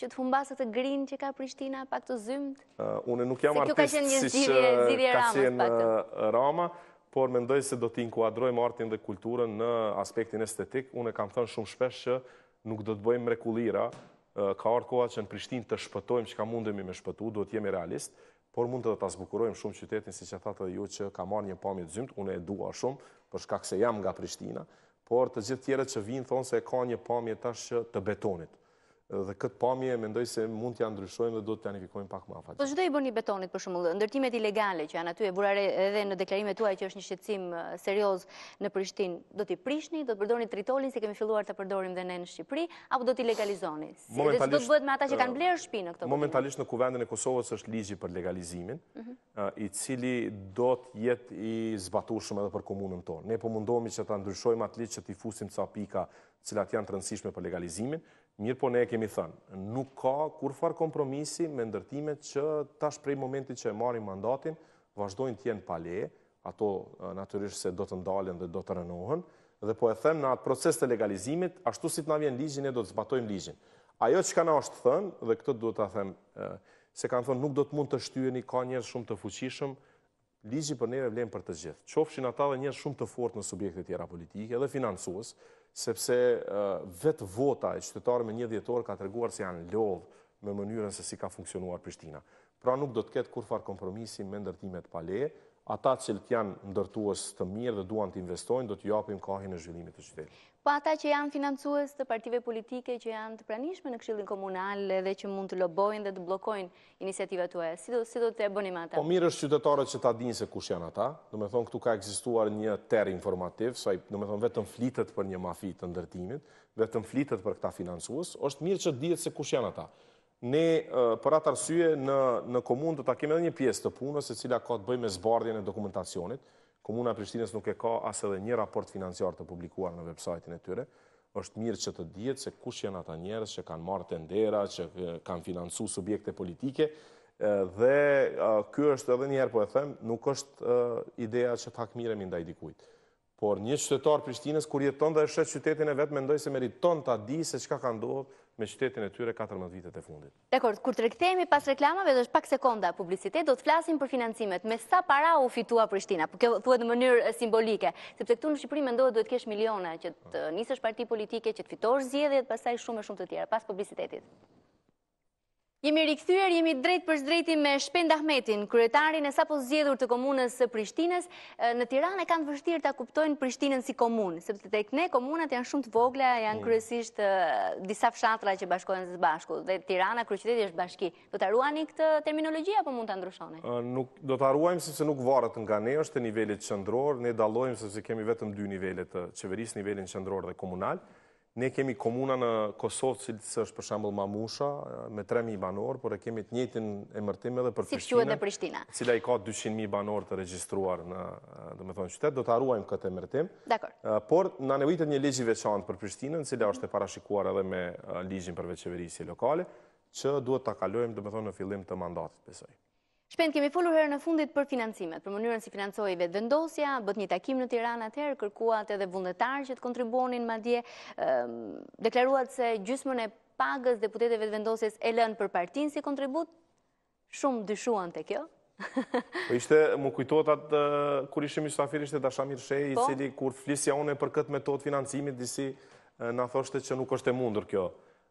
që të humbasët të grinë që ka Prishtina pak të zymët? Une uh, nuk jam artist si që uh, ka qenë uh, Rama, por mendoj se do t'inkuadrojmë artin dhe kulturën në aspektin estetik. Une kam thënë shumë shpesh që nuk do t'bojmë mrekulira. Ka artë koha që në Prishtin të shpëtojmë që ka mundemi me shpëtu, do t'jemi realist, por mund të dhe t'asbukurojmë shumë qytetin si që thate dhe ju që ka marrë një pamit zymët, une e dua shumë, për shkak se jam nga Prishtina, por të gjithë tjere që vinë thonë se ka një pamje tash të betonit dhe këtë pamje mendoj se mund t'ja ndryshojmë dhe do t'planifikojmë pak ma faqe. Po shdo i bërë një betonit për shumë, ndërtimet ilegale që janë aty e burare edhe në deklarime tuaj që është një shqecim serios në Prishtin, do t'i prishni, do t'përdorni tritolin si kemi filluar të përdorim dhe ne në Shqipëri, apo do t'i legalizoni? Dhe si do t'bëhet me ata që kanë blerë shpi në këto përdo? Momentalisht në kuvendin e Kosovës është ligji për legalizimin, mhm. i cili do i edhe për komunën tonë. Ne po mundohemi që t'a ndryshojmë atë që t'i fusim ca pika cilat janë të rëndësishme për legalizimin, Mirë po ne e kemi thënë, nuk ka kur kompromisi me ndërtimet që tash prej momenti që e marim mandatin, vazhdojnë tjenë pale, ato naturisht se do të ndalen dhe do të rënohen, dhe po e them në atë proces të legalizimit, ashtu si të na vjen ligjin e do të zbatojmë ligjin. Ajo që ka na është thënë, dhe këtë duhet të them, se kanë thënë nuk do të mund të shtyeni, ka njërë shumë të fuqishëm, ligji për neve vlenë për të gjithë. Qofshin ata dhe njerë shumë të fort në subjekte tjera politike dhe finansuës, sepse vetë vota e qytetarë me një djetorë ka të reguar se janë lodhë me mënyrën se si ka funksionuar Prishtina. Pra nuk do të ketë kurfar kompromisi me ndërtimet pale, ata që të janë ndërtuas të mirë dhe duan të investojnë, do të japim kohin e zhvillimit të qytetë. Po ata që janë financuës të partive politike, që janë të pranishme në këshillin komunal dhe që mund të lobojnë dhe të blokojnë inisiativa të e, si do të e bënim ata? Po mirë është qytetarët që ta dinë se kush janë ata, në me thonë këtu ka egzistuar një ter informativ, në me thonë vetë në flitet për një mafi të ndërtimit, vetë në flitet për këta financuës, është mirë që dhjetë se kush janë ata. Ne për atë arsye në komunë të ta kemë edhe një pjesë të punës e cila ka të bëjmë me zbardhjën e dokumentacionit, Komuna Prishtines nuk e ka as edhe një raport financiar të publikuar në website-in e tyre, është mirë që të djetë se kush janë ata njerës që kanë marë tendera, që kanë financu subjekte politike, dhe kjo është edhe njerë po e them, nuk është ideja që takë mire minda i dikujtë. Por një qytetar Prishtines, kur jeton dhe është qytetin e vetë, mendoj se meriton të adi se qka ka ndohë me qytetin e tyre 14 vitet e fundit. Dekord, kur të rektemi pas reklamave dhe është pak sekonda publicitet, do të flasim për financimet, me sa para u fitua Prishtina, për po kjo thuet në mënyrë simbolike, sepse këtu në Shqipërim e ndohet duhet kesh miliona që të njësë parti politike, që të fitosh zjedhjet, pasaj shumë e shumë të tjera, pas publicitetit. Jemi rikëthyër, jemi drejt për shdrejti me Shpend Ahmetin, kryetarin e sapo zjedhur të komunës së Prishtines. Në Tiran e kanë vështirë të kuptojnë Prishtinën si komunë, sepse të ne, komunat janë shumë të vogla, janë mm. kryesisht disa fshatra që bashkojnë zë bashku, dhe Tirana, kryqëtet, është bashki. Do të arruani këtë terminologi, apo mund të ndryshoni? Do të arruajmë sepse nuk varët nga ne, është të nivellit qëndror, ne dalojmë sepse kemi vetëm dy nivellit, qeverisë nivellin qëndror dhe komunal. Ne kemi komuna në Kosovë, që është për shambull Mamusha, me 3.000 banorë, por e kemi të njëtin e mërtim edhe për Prishtina. Si dhe Prishtina. Cila i ka 200.000 banorë të regjistruar në, dhe me thonë, qytet, do të arruajmë këtë e mërtim. Dekor. Por, në nevojitet një legjë veçantë për Prishtinën, cila është e parashikuar edhe me legjën për veqeverisje lokale, që duhet të kalojmë, dhe me thonë, në fillim të mandatit pësaj. Shpend, kemi folur herë në fundit për financimet, për mënyrën si financoj dëndosja, vetë vendosja, bët një takim në Tiran atëherë, kërkuat edhe vundetar që të kontribuonin ma dje, ehm, deklaruat se gjysmën e pagës deputeteve vetë vendosjes e lën për partin si kontribut, shumë dyshuan të kjo. Po ishte, më kujtojt atë, eh, kur ishëm i Shafir, ishte Dashamir Shej, i po? cili kur flisja une për këtë metodë financimit, disi eh, në thoshte që nuk është e mundur kjo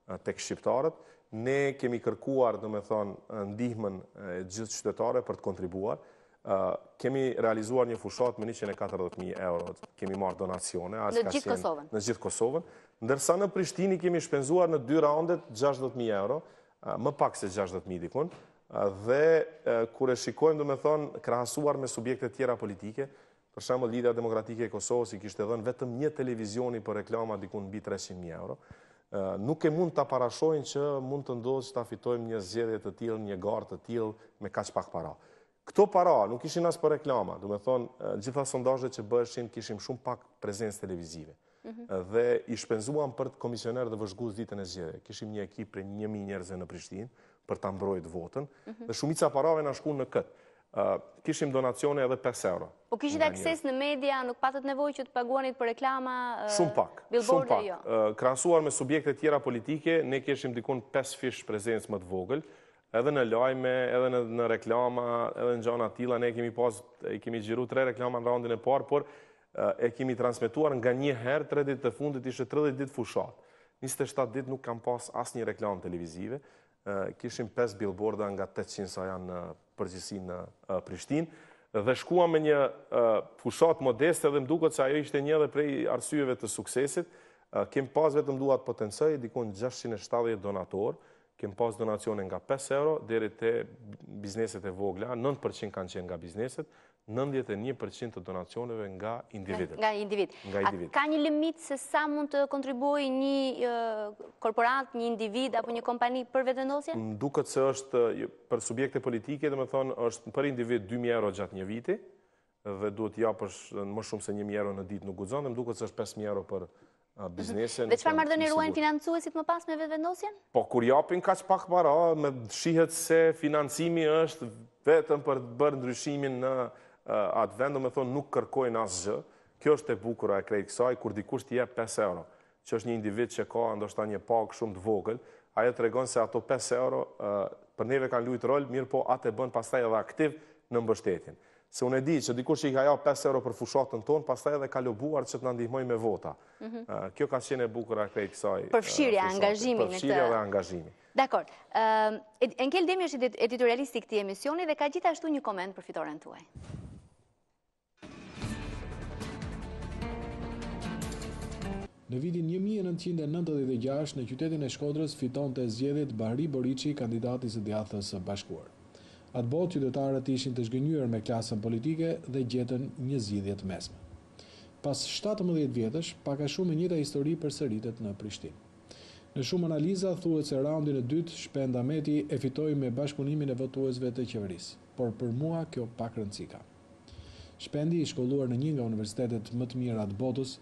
eh, tek shqiptarët, ne kemi kërkuar, dhe me thonë, ndihmën gjithë qytetare për të kontribuar, kemi realizuar një fushat me 140.000 euro, kemi marrë donacione, në gjithë Kosovën, ndërsa në Prishtini kemi shpenzuar në dy raundet 60.000 euro, më pak se 60.000 dikun, dhe kure shikojmë, dhe me thonë, krahasuar me subjekte tjera politike, për shemë lidhja demokratike e Kosovës i kishtë edhën vetëm një televizioni për reklama dikun bi 300.000 euro, nuk e mund të aparashojnë që mund të ndodhë që ta fitojmë një zjedhjet të tjilë, një gartë të tjilë me kaq pak para. Këto para nuk ishin asë për reklama, du me thonë, gjitha sondajët që bëshin kishim shumë pak prezencë televizive. Mhm. Dhe i shpenzuam për të komisioner dhe vëzhguz ditën e zjedhje. Kishim një ekip për njëmi njerëzë në Prishtinë për të ambrojt votën. Mhm. Dhe shumica parave në shku në këtë kishim donacione edhe 5 euro. Po kishit akses në media, nuk patët nevoj që të paguanit për reklama? Shumë pak, shumë pak. Jo. Krasuar me subjekte tjera politike, ne kishim dikun 5 fish prezencë më të vogël, edhe në lojme, edhe në reklama, edhe në gjana tila, ne kemi pas, kemi gjiru 3 reklama në randin e parë, por e kemi transmituar nga një herë, 3 ditë të fundit ishe 30 ditë fushat. 27 ditë nuk kam pas asë një reklamë televizive, kishim 5 billboarda nga 800 sa janë në përgjësi në eh, Prishtinë, dhe shkuam me një eh, fushat modest edhe mduko që ajo ishte një dhe prej arsyeve të suksesit, eh, kem pas vetëm duat potencaj, dikon 670 donatorë, kem pas donacione nga 5 euro deri te bizneset e vogla, 9% kanë qenë nga bizneset, 91% të donacioneve nga individet. Nga individ. A ka një limit se sa mund të kontribuoj një korporat, një individ, apo një kompani për vetëndosje? Ndukët se është jo, për subjekte politike, dhe me thonë, është për individ 2.000 euro gjatë një viti, dhe duhet ja për më shumë se 1.000 euro në ditë nuk guzon, dhe mduket se është 5.000 euro për biznesin. Dhe qëfar mardhën e ruajnë financuesit më pas me vendosjen? Po, kur japin ka që pak para, me shihet se financimi është vetëm për të bërë ndryshimin në atë vendu, me thonë nuk kërkojnë asë zë. Kjo është e bukura e krejtë kësaj, kur dikush t'i jep 5 euro, që është një individ që ka, ndoshta një pak shumë të vogël, aje të regonë se ato 5 euro për neve kanë lujtë rol, mirë po atë e bënë pastaj edhe aktiv në mbështetin se unë e di që dikur që i ka ja 5 euro për fushatën tonë, pas ta edhe ka lëbuar që të nëndihmoj me vota. Mhm. Eh, kjo ka qene bukura krejtë kësaj eh, përfshirja, angazhimi. Përfshirja dhe angazhimi. Dakor, eh, Enkel Demi është editorialisti këti emisioni dhe ka gjithashtu një komend për fitoren tuaj. Në vidin 1996 në qytetin e shkodrës fiton të zjedit Bahri Borici, kandidatis e djathës bashkuar atë botë qytetarët ishin të shgënyër me klasën politike dhe gjetën një zidhjet mesme. Pas 17 vjetësh, paka shumë njëta histori për sëritet në Prishtinë. Në shumë analiza thuhet se raundin e dytë Shpenda Meti e fitoi me bashkëpunimin e votuesve të qeverisë, por për mua kjo pak rëndësi ka. Shpendi, i shkolluar në një nga universitetet më të mira të botës,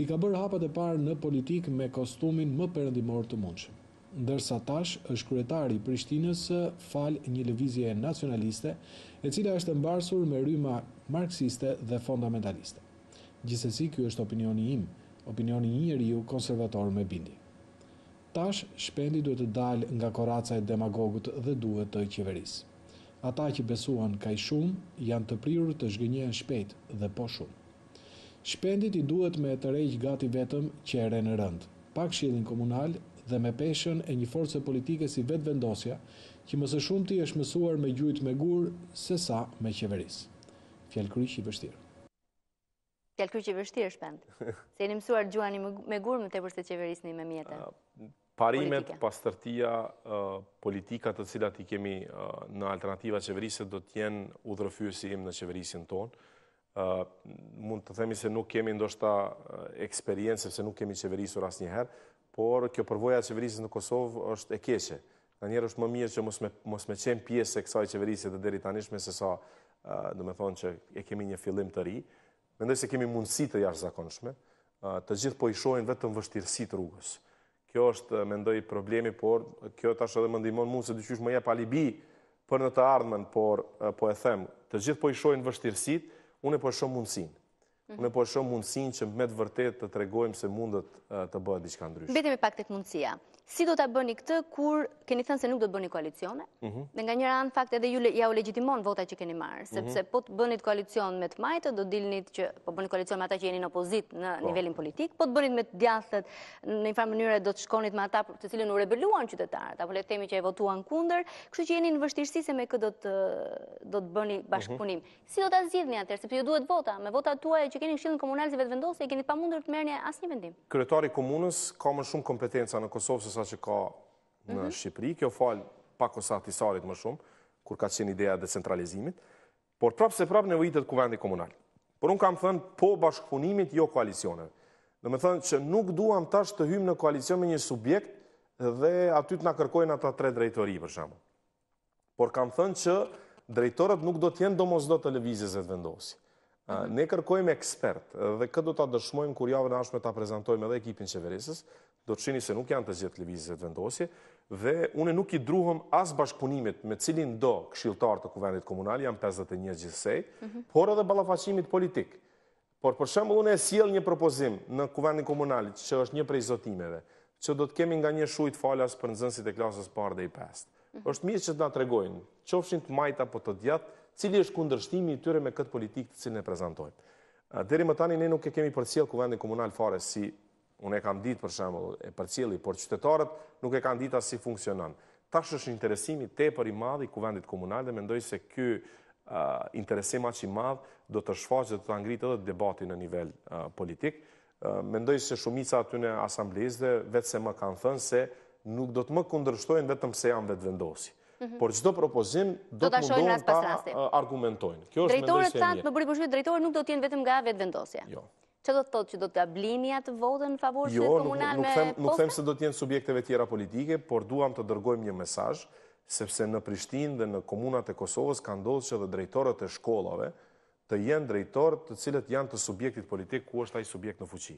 i ka bërë hapat e parë në politikë me kostumin më perëndimor të mundshëm ndërsa tash është kryetari Prishtinës fal një lëvizje nacionaliste, e cila është e mbarsur me rryma marksiste dhe fundamentaliste. Gjithsesi, ky është opinioni im, opinioni një njeriu konservator me bindje. Tash shpendi duhet të dalë nga koraca e demagogut dhe duhet të qeverisë. Ata që besuan kaj shumë, janë të prirur të zhgënjen shpejt dhe po shumë. Shpendit i duhet me të rejqë gati vetëm që e re në rëndë. Pak shilin komunal dhe me peshen e një force politike si vetë vendosja, që mësë shumë ti është mësuar me gjujt me gurë se sa me qeveris. Fjallë kryqë i vështirë. Fjallë kryqë i vështirë, Shpend. [laughs] Se jeni mësuar gjuani me gurë më te përse qeveris një me mjetën. Parimet, pastërtia, politikat të cilat i kemi në alternativa qeveriset do t'jen i im në qeverisin tonë. Mund të themi se nuk kemi ndoshta eksperiencë, se nuk kemi qeverisur as njëherë, por kjo përvoja e qeverisës në Kosovë është e keqe. Në njerë është më mirë që mos me, mos qenë pjesë e kësaj qeverisës dhe deri tanishme, se sa, do me thonë që e kemi një fillim të ri. Mendoj se kemi mundësi të jashtë zakonshme, të gjithë po i vetëm vështirësi të rrugës. Kjo është, mendoj, problemi, por kjo tash edhe më ndimon mund se dyqysh më jep alibi për në të ardhmen, por po e them, të gjithë po i shojnë vështirësit, unë po e mundësinë. Ne mhm. po shumë mundësin që me të vërtet të tregojmë se mundët të bëhet diçka ndryshë. Bete me pak të mundësia si do të bëni këtë kur keni thënë se nuk do të bëni koalicione, mhm. dhe nga njëra anë fakt edhe ju ja u legjitimon vota që keni marë, mhm. sepse po të bënit koalicion me të majtë, do dilnit që po bënit koalicion me ata që jeni në opozit në po. nivelin politik, po të bënit me të djathët në një farë mënyre do të shkonit me ata të cilin u rebeluan qytetarët, apo le temi që e votuan kunder, kështu që jeni në vështirësi se me këtë do të bëni mhm. bashkëpunim. Si do të zhjithni sepse ju duhet vota, me që keni e keni të komunës ka më shumë në Kosovë sa që ka në mhm. Shqipëri, kjo falë pak sa atisarit më shumë, kur ka qenë ideja decentralizimit, por prapë se prapë nevojitet kuvendit komunal. Por unë kam thënë po bashkëpunimit, jo koalicionet. Dhe me thënë që nuk duham tash të hymë në koalicion me një subjekt dhe aty të nga kërkojnë ata tre drejtori, për shemë. Por kam thënë që drejtorët nuk do t'jenë do mos do të levizis e të vendosi. Mhm. Ne kërkojmë ekspert dhe këtë do t'a dëshmojmë kur javën ashme t'a prezentojmë edhe ekipin qeverisës do të shini se nuk janë të zjetë levizit vendosje, dhe une nuk i druhëm as bashkëpunimit me cilin do këshiltar të kuvendit komunal, jam 51 gjithsej, mhm. por edhe balafashimit politik. Por për shemblë une e siel një propozim në kuvendit komunal, që është një prej zotimeve, që do të kemi nga një shujt falas për nëzënsit e klasës parë dhe i pest. Mhm. është mirë që të nga të regojnë, që ofshin të majta po të djatë, cili është kundërshtimi i tyre me këtë politikë të cilin e prezentojnë. Deri më tani ne nuk e kemi për cilë kuvendin komunal fare si unë e kam ditë për shemëll e për cili, por qytetarët nuk e kam ditë asë si funksionan. Ta është interesimi te për i i kuvendit komunal dhe mendoj se kjo interesima që i madhë do të shfaqë dhe të të angritë edhe debati në nivel politik. Mendoj se shumica aty në asamblejës dhe vetë se më kanë thënë se nuk do të më kundrështojnë vetëm se janë vetë vendosi. Mhm. Por qdo propozim do të mundohen ta argumentojnë. Drejtore të të të të të të të të të të vetëm të të vendosje. Jo që do të thotë që do të ablini atë votën në favor jo, me komunale? Jo, nuk them se do t'jenë subjekteve tjera politike, por duham të dërgojmë një mesaj, sepse në Prishtinë dhe në komunat e Kosovës ka ndodhë që dhe drejtorët e shkollave të jenë drejtorët të cilët janë të subjektit politikë ku është taj subjekt në fuqi.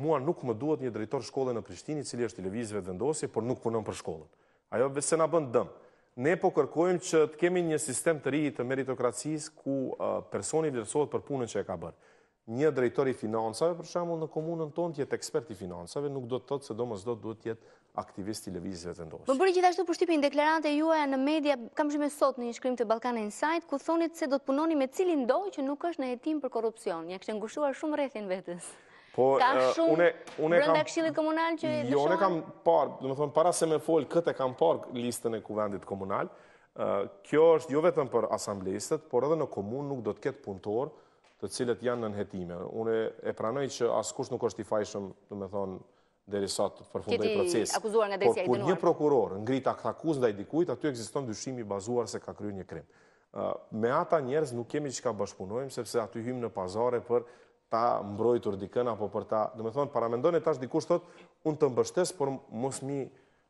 Mua nuk më duhet një drejtor shkolle në Prishtinë i cili është televizive dhe ndosje, por nuk punëm për shkollën. Ajo vese na bënd dëmë. Ne po kërkojmë që të kemi një sistem të ri të meritokracisë ku uh, personi vjërsohet për punën që e ka bërë një drejtori financave, për shemull, në komunën tonë tjetë ekspert i financave, nuk do të tëtë se do mësdo të duhet tjetë aktivist i levizive të ndoshë. Më bërë gjithashtu shtipin deklarante juaja në media, kam e sot në një shkrim të Balkan Insight, ku thonit se do të punoni me cilin dojë që nuk është në jetim për korupcion. Një kështë ngushuar shumë rethin vetës. Po, Ka shumë rënda këshillit komunal që dëshonë? Jo, unë kam parë, dhe më thonë, para se me folë, këte kam parë listën e kuvendit komunal. Kjo është jo vetëm për asambleistët, por edhe në komunë nuk do të ketë punëtorë të cilët janë nën hetime. Unë e pranoj që askush nuk është i fajshëm, në me thonë, dhe risat të përfundoj proces. Këti akuzuar nga desi i dënuar. Por kur një prokuror ngrit akt akuz nda i dikujt, aty ekziston dyshimi dushimi bazuar se ka kryu një krim. Me ata njerës nuk kemi që ka bashkëpunojmë, sepse aty hymë në pazare për ta mbrojtur dikën, apo për ta, dhe me thonë, paramendon e tash dikush thot, unë të mbështes, por mos të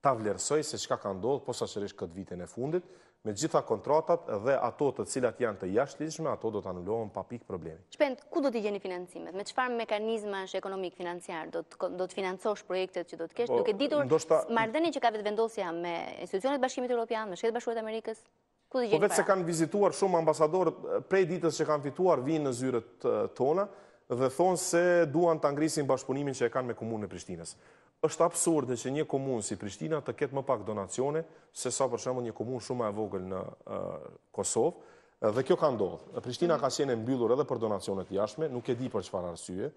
ta vlerësoj se qka ka ndodhë posaqërish këtë vitin e fundit, me gjitha kontratat dhe ato të cilat janë të jashtlishme, ato do të anullohen pa pikë problemi. Shpend, ku do t'i gjeni financimet? Me qëfar mekanizma është ekonomik financiar? Do të financosh projektet që do të kesh? Nuk po, e ditur mardheni që ka vetë vendosja me institucionet bashkimit e Europian, me shetë bashkuet Amerikës? Ku do t'i po, gjeni para? Po vetë se kanë vizituar shumë ambasadorët prej ditës që kanë fituar vinë në zyret tona dhe thonë se duan të angrisin bashkëpunimin që e kanë me komunë në Prishtinës është absurde që një komunë si Prishtina të ketë më pak donacione, se sa për shumë një komunë shumë e vogël në Kosovë, dhe kjo ka ndodhë. Prishtina ka sjene mbyllur edhe për donacionet jashme, nuk e di për qëfar arsye,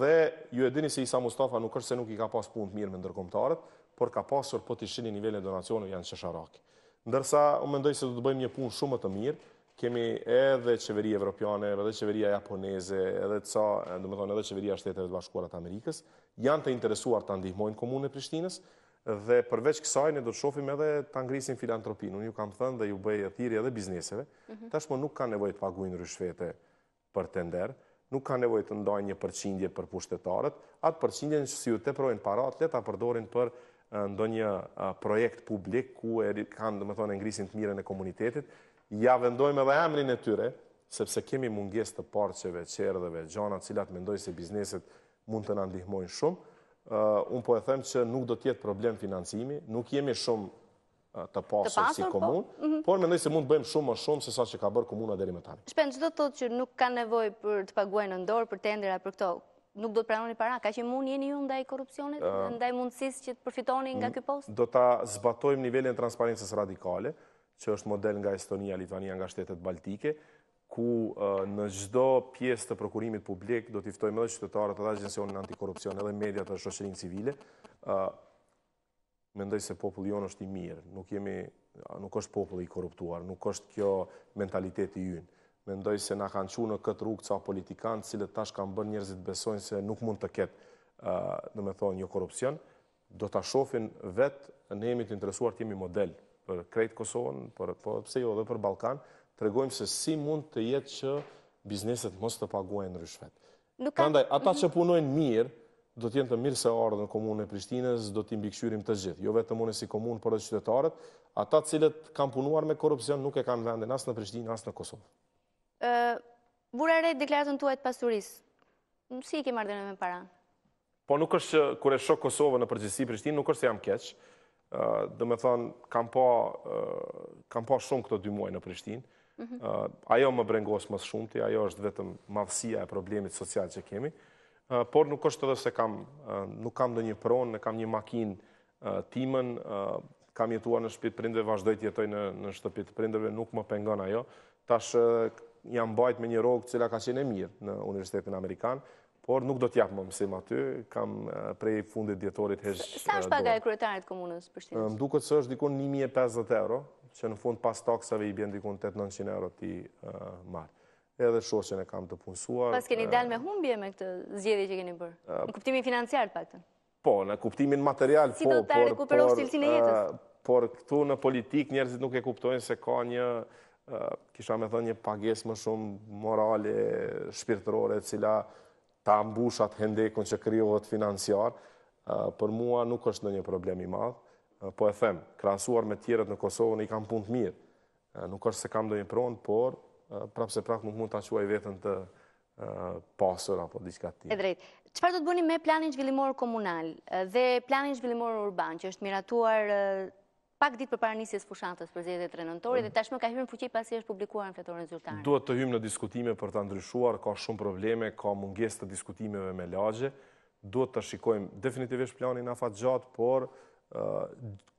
dhe ju e dini se Isa Mustafa nuk është se nuk i ka pas punë të mirë me ndërkomtarët, por ka pasur po të shini nivele donacione janë sharaki. Ndërsa, u mendoj se du të bëjmë një punë shumë të mirë, kemi edhe qeveri evropiane, edhe qeveria japoneze, edhe qeveria shteteve të bashkuarat Amerikës, janë të interesuar të ndihmojnë komunën e Prishtinës, dhe përveç kësaj ne do të shohim edhe ta ngrisin filantropinë. Unë ju kam thënë dhe ju bëj thirrje edhe bizneseve. Mhm. Tashmë nuk ka nevojë të paguajnë ryshfete për tender, nuk ka nevojë të ndajnë një përqindje për pushtetarët, atë përqindje që si ju të projnë parat, leta përdorin për ndonjë projekt publik, ku e kanë, dhe me thonë, ngrisin të mire e komunitetit, ja vendojmë edhe emrin e tyre, sepse kemi munges të parqeve, qerdheve, gjana, cilat mendoj se bizneset mund të në ndihmojnë shumë. unë po e them që nuk do tjetë problem financimi, nuk jemi shumë të pasur, si po, komun, mhm. por mendoj se mund të bëjmë shumë më shumë se sa që ka bërë komuna deri më tani. Shpend, çdo të thotë që nuk ka nevojë për të paguajë në dorë për tendera për këto, nuk do të pranoni para, ka që mund jeni ju ndaj korrupsionit, ndaj mundësisë që të përfitoni nga ky post? Do ta zbatojmë nivelin e transparencës radikale, që është model nga Estonia, Litvania, nga shtetet baltike, ku në gjdo pjesë të prokurimit publik do t'i ftojmë edhe qytetarët edhe agencionin antikorupcion edhe mediat të shoqërinë civile, mendoj se populli jonë është i mirë, nuk jemi nuk është populli i korruptuar, nuk është kjo mentaliteti jynë. Mendoj se na kanë qunë në këtë rrugë ca politikanë, cilët tash kanë bërë njerëzit besojnë se nuk mund të ketë, në me thonë, një korupcion, do të shofin vetë në jemi të interesuar të jemi model për krejtë Kosovën, për, po, pse jo dhe për Balkanë, të regojmë se si mund të jetë që bizneset mos të paguajnë rrëshvet. Andaj, ata mhm. që punojnë mirë, do t'jenë të mirë se ardhë në komunë e Prishtines, do t'i mbikëshyrim të gjithë. Jo vetë të mune si komunë, për dhe qytetarët, ata cilët kanë punuar me korupcion, nuk e kanë vendin, asë në Prishtinë, asë në Kosovë. Vura rejtë deklaratën tuajtë pasurisë, si i ke mardinë me para? Po nuk është që, kure shokë Kosovë në përgjithsi Prishtinë, nuk është se jam keqë. Dë me thonë, kam pa shumë këto dy muaj në Prishtinë, Mhm. Ajo më brengos më shumëti, ajo është vetëm madhësia e problemit social që kemi, por nuk është të se kam, nuk kam do një pronë, në kam një makinë timën, kam jetuar në shpitë prindëve, vazhdojt jetoj në shpitë prindëve, nuk më pengon ajo. Tash jam bajt me një rogë cila ka qenë e mirë në Universitetin Amerikanë, por nuk do t'japë më mësim aty, kam prej fundit djetorit heshë... Sa është paga e kryetarit komunës për shtetës? Më së është dikon 1050 euro, që në fund pas taksave i bjen dikun 8-900 euro ti marë. Edhe shoshen e kam të punësuar. Pas keni dal me humbje me këtë zgjedi që keni bërë? Në kuptimin financiar pak të? Po, në kuptimin material, po. Si do të rekuperoh stilësin e jetës? Por këtu në politik njerëzit nuk e kuptojnë se ka një, kisha me thënë një pages më shumë morale, shpirtërore, cila ta mbushat hendekun që kryovët financiar. Për mua nuk është në një problemi madhë po e them, krahasuar me tjerët në Kosovë Kosovën, i kam punë të mirë. Nuk është se kam ndonjë pronë, por prapë se prap nuk mund ta quaj veten të pasur apo diçka të tillë. E drejtë. Çfarë do të bëni me planin zhvillimor komunal dhe planin zhvillimor urban që është miratuar pak ditë përpara nisjes fushatës për zgjedhjet e nëntorit dhe tashmë ka hyrë në fuqi pasi është publikuar në fletorën zyrtare. Duhet të hyjmë në diskutime për ta ndryshuar, ka shumë probleme, ka mungesë të diskutimeve me lagje. Duhet të shikojmë definitivisht planin afatgjat, por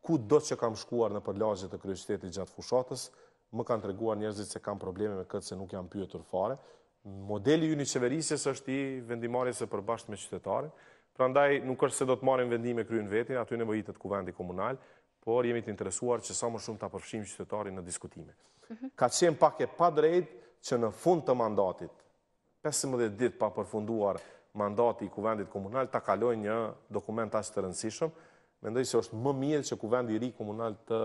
ku do që kam shkuar në përlajgjit të kryeshtetit gjatë fushatës, më kanë të reguar njerëzit se kam probleme me këtë se nuk jam pyetur fare. Modeli ju një qeverisjes është i vendimarjes e përbasht me qytetarin, pra ndaj nuk është se do të marim vendime kryën vetin, aty në vojitet kuvendi komunal, por jemi të interesuar që sa më shumë të apërfshim qytetarin në diskutime. Mhm. Ka qenë pak e pa drejt që në fund të mandatit, 15 dit pa përfunduar mandati i kuvendit komunal, ta kalojnë një dokument ashtë të rëndësishëm, Mendoj se është më mirë që kuvendi i ri komunal të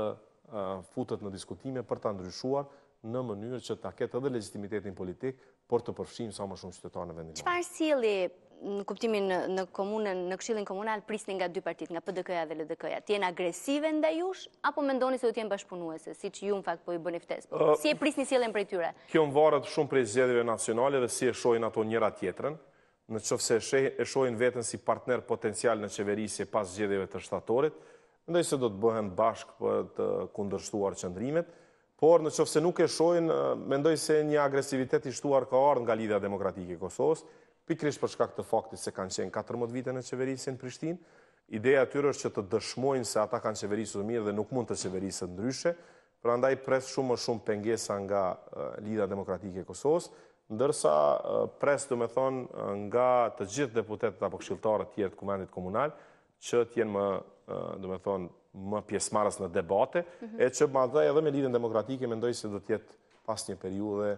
futet në diskutime për ta ndryshuar në mënyrë që ta ketë edhe legitimitetin politik, por të përfshijmë sa më shumë qytetarë në vendin e Çfarë sjelli në kuptimin në komunën, në këshillin komunal prisni nga dy partitë, nga PDK-ja dhe LDK-ja. Ti jeni agresive ndaj jush apo mendoni se do të jeni bashkëpunuese, siç ju në fakt po i bëni ftesë? Si e prisni sjelljen prej tyre? Kjo varet shumë prej zgjedhjeve nacionale dhe si e shohin ato njëra tjetrën në qëfë se e shojnë vetën si partner potencial në qeverisje pas gjedeve të shtatorit, ndoj se do të bëhen bashkë për të kundërshtuar qëndrimet, por në qëfë se nuk e shojnë, mendoj se një agresivitet i shtuar ka ardhë nga lidhja demokratike Kosovës, pikrish për shkak të faktit se kanë qenë 14 vite në qeverisje në Prishtin, ideja të është që të dëshmojnë se ata kanë të mirë dhe nuk mund të të ndryshe, pra ndaj presë shumë më shumë pengesa nga lidhja demokratike Kosovës, ndërsa presë të me thonë nga të gjithë deputetet apo këshiltarët tjertë kumendit komunal, që t'jenë më, dhe me thonë, më pjesmarës në debate, e që ma dhe edhe me lidin demokratike, me ndojë se dhe t'jetë pas një periude,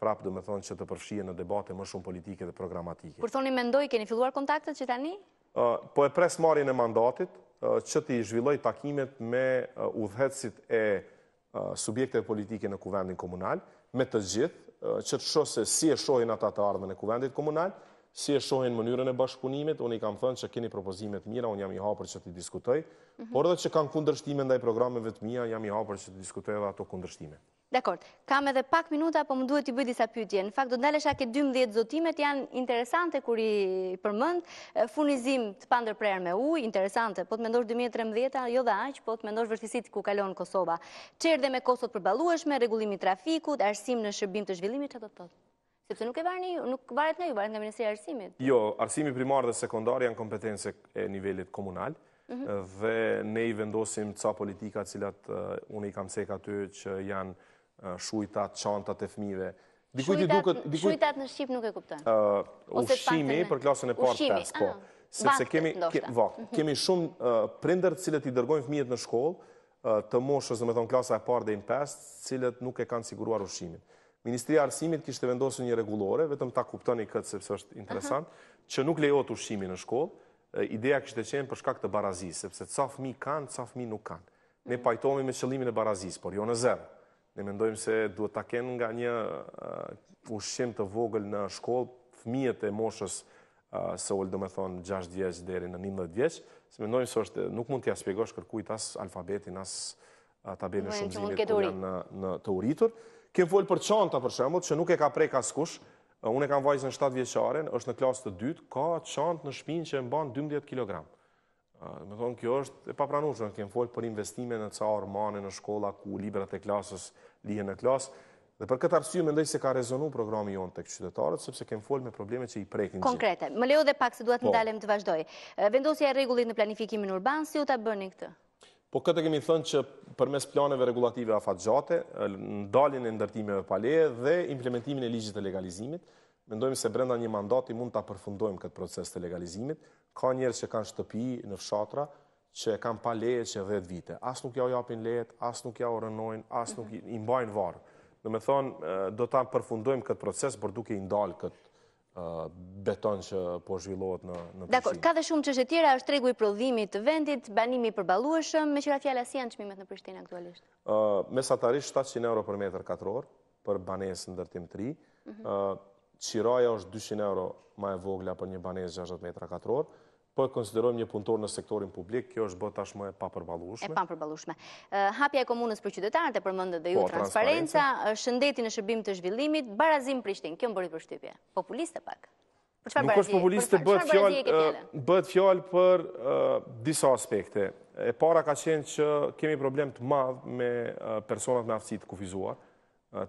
prapë dhe me thonë që të përfshie në debate më shumë politike dhe programatike. Por thoni me ndojë, keni filluar kontaktet që tani? Po e presë marjën e mandatit, që t'i zhvilloj takimet me udhetsit e subjekte politike në kuvendin komunal, me të gjithë, që të se si e shohin ata të ardhme në kuvendit komunal, si e shohin mënyrën e bashkëpunimit, unë i kam thënë që keni propozimet mira, unë jam i hapër që të diskutoj, mhm. por dhe që kanë kundrështime ndaj programeve të mija, jam i hapër që të diskutoj edhe ato kundrështime. Dekord, kam edhe pak minuta, po më duhet t'i bëjt disa pytje. Në fakt, do t'ndalesha ke 12 zotimet janë interesante, kur i përmënd, funizim të pandër prerë me uj, interesante, po të mendosh 2013-a, jo dhe aq, po të mendosh vërtisit ku kalonë Kosova. Qerë dhe me Kosot përbalueshme, regullimi trafikut, arsim në shërbim të zhvillimit, që do të tëtë? Sepse nuk e varë nuk varët nga ju, varët nga minësia arsimit. Jo, arsimi primar dhe sekundar janë kompetence e nivellit komunal, mhm. dhe ne i vendosim ca politika cilat unë i kam cek aty që janë shuitat qantat e fëmijëve diku duket shuitat në shqip nuk e kupton. ë ushimi për klasën e parë teksa po sepse kemi mhm. kemi shumë prindër të cilët i dërgojnë fëmijët në shkollë të moshës, thonë klasa e parë deri në pestë, të cilët nuk e kanë siguruar ushimin. Ministria e arsimit kishte vendosur një rregullore, vetëm ta kuptoni këtë, sepse është interesant, që nuk lejohet ushimi në shkollë, ideja të qenë për shkak të barazisë, sepse ca fëmiq kanë, çfarë nuk kanë. Ne mhm. pajtomi me qëllimin e barazisë, por jo në zënë. Ne mendojmë se duhet ta kenë nga një uh, ushqim të vogël në shkollë fëmijët e moshës uh, se ullë, dhe me thonë, 6 vjeqë dheri në 19 vjeqë, se mendojmë se është, nuk mund të jaspegosh kërkujt as alfabetin, as uh, tabelën shumëzimit kër në të uritur. Kemë folë për qanta, për shemblë, që nuk e ka prej kas kush, unë e kam vajzën 7 vjeqaren, është në klasë të dytë, ka qantë në shpinë që e mbanë 12 kg. Me thonë, kjo është e në kemë folë për investime në ca ormane, në shkolla, ku libret e klasës lije në klasë, Dhe për këtë arsye mendoj se ka rezonuar programi jon tek qytetarët sepse kem fol me problemet që i prekin. Konkrete. Më lejo dhe pak se duhet të po. dalem ndalem të vazhdoj. Vendosja e rregullit në planifikimin urban si u ta bëni këtë? Po këtë kemi thënë që përmes planeve rregullative afatgjate, ndaljen e ndërtimeve pa leje dhe implementimin e ligjit të legalizimit, mendojmë se brenda një mandati mund ta përfundojmë këtë proces të legalizimit, Ka njerëz që kanë shtëpi në fshatra që kanë pa leje që 10 vite. As nuk ja japin lejet, as nuk ja rënojnë, as nuk i mbajnë varë. Në me thonë, do të përfundojmë këtë proces për duke i ndalë këtë beton që po zhvillohet në në Tiranë. ka dhe shumë që tjera, është tregu i prodhimit të vendit, banimi për përballueshëm, me qira fjala si janë çmimet në Prishtinë aktualisht. Ë, uh, mesatarisht 700 euro për metër katror për banesë ndërtim 3. Ë, uh është 200 euro më e vogla për një banesë 60 metra katror po e konsiderojmë një punëtor në sektorin publik, kjo është bë tashmë e papërbalushme. E papërbalushme. Hapja e komunës për qytetarët e përmëndë dhe ju po, transparenta, shëndeti në shërbim të zhvillimit, barazim prishtin, kjo më bërit për shtypje. Populiste pak? Nuk është populiste, bët fjallë për disa aspekte. E para ka qenë që kemi problem të madhë me personat me të kufizuar,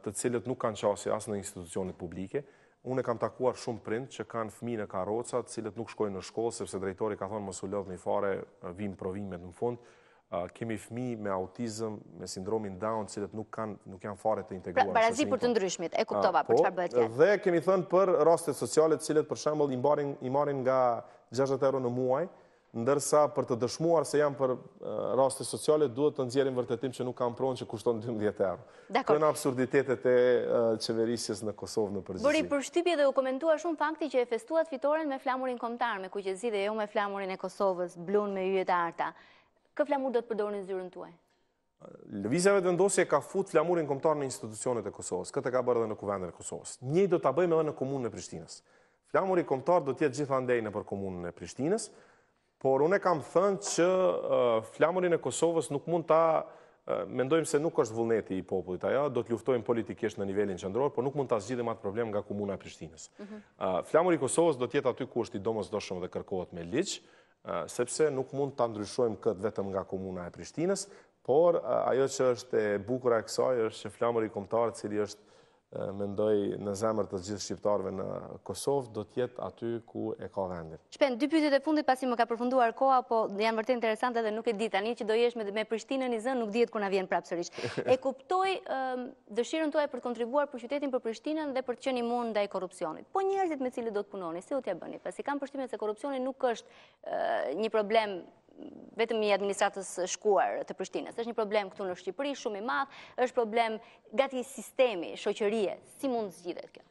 të cilët nuk kanë qasi asë në institucionit publike, unë kam takuar shumë prind që kanë fmi në karroca, të cilët nuk shkojnë në shkollë sepse drejtori ka thonë mos u lodhni fare, eh, vim provimet në fund. Ah, kemi fmi me autizëm, me sindromin Down, të cilët nuk kanë nuk janë fare të pra, integruar. Pra, barazi për të ndryshmit, e ah, kuptova për po, çfarë bëhet. Dhe kemi thënë për rastet sociale, të cilët për shembull i marrin i marrin nga 60 euro në muaj, ndërsa për të dëshmuar se jam për raste sociale, duhet të nëzjerim vërtetim që nuk kam pronë që kushton 12 euro. Kënë absurditetet e qeverisjes në Kosovë në përgjësit. Bëri për shtipje dhe u komentua shumë fakti që e festuat fitoren me flamurin komtar, me kujqezi dhe jo me flamurin e Kosovës, blun me yjet arta. Kë flamur do të përdojnë në zyrën tue? Lëvizjave të vendosje ka fut flamurin komtar në institucionet e Kosovës. Këtë ka bërë dhe në kuvendin e do bëjmë edhe në komunën e Prishtinës. komtar do tjetë gjitha ndejnë për komunën e Prishtinës, Por unë e kam thënë që flamurin e Kosovës nuk mund ta mendojmë se nuk është vullneti i popullit aja, do të luftojmë politikisht në nivelin qëndror, por nuk mund ta zgjidhim atë problem nga komuna e Prishtinës. Flamurin mhm. e Kosovës do tjetë aty ku është i domës doshëm dhe kërkohet me liqë, sepse nuk mund të ndryshojmë këtë vetëm nga komuna e Prishtinës, por ajo që është e bukura e kësaj, është që flamurin komtarë cili është mendoj në zemër të gjithë shqiptarve në Kosovë, do tjetë aty ku e ka vendin. Shpen, dy pytit e fundit pasi më ka përfunduar koa, po janë vërtin interesante dhe nuk e dita, një që do jesh me Prishtinën i zënë, nuk djetë kur në vjenë prapsërish. [laughs] E kuptoj dëshirën të për të kontribuar për qytetin për Prishtinën dhe për të qeni mund dhe i korupcionit. Po njerëzit me cili do të punoni, se u tja bëni? Pasi kam përshtime se korupcionit nuk është një problem vetëm i administratës shkuar të Prishtinës. është një problem këtu në Shqipëri, shumë i madhë, është problem gati sistemi, shoqërije, si mund zgjidhet kjo?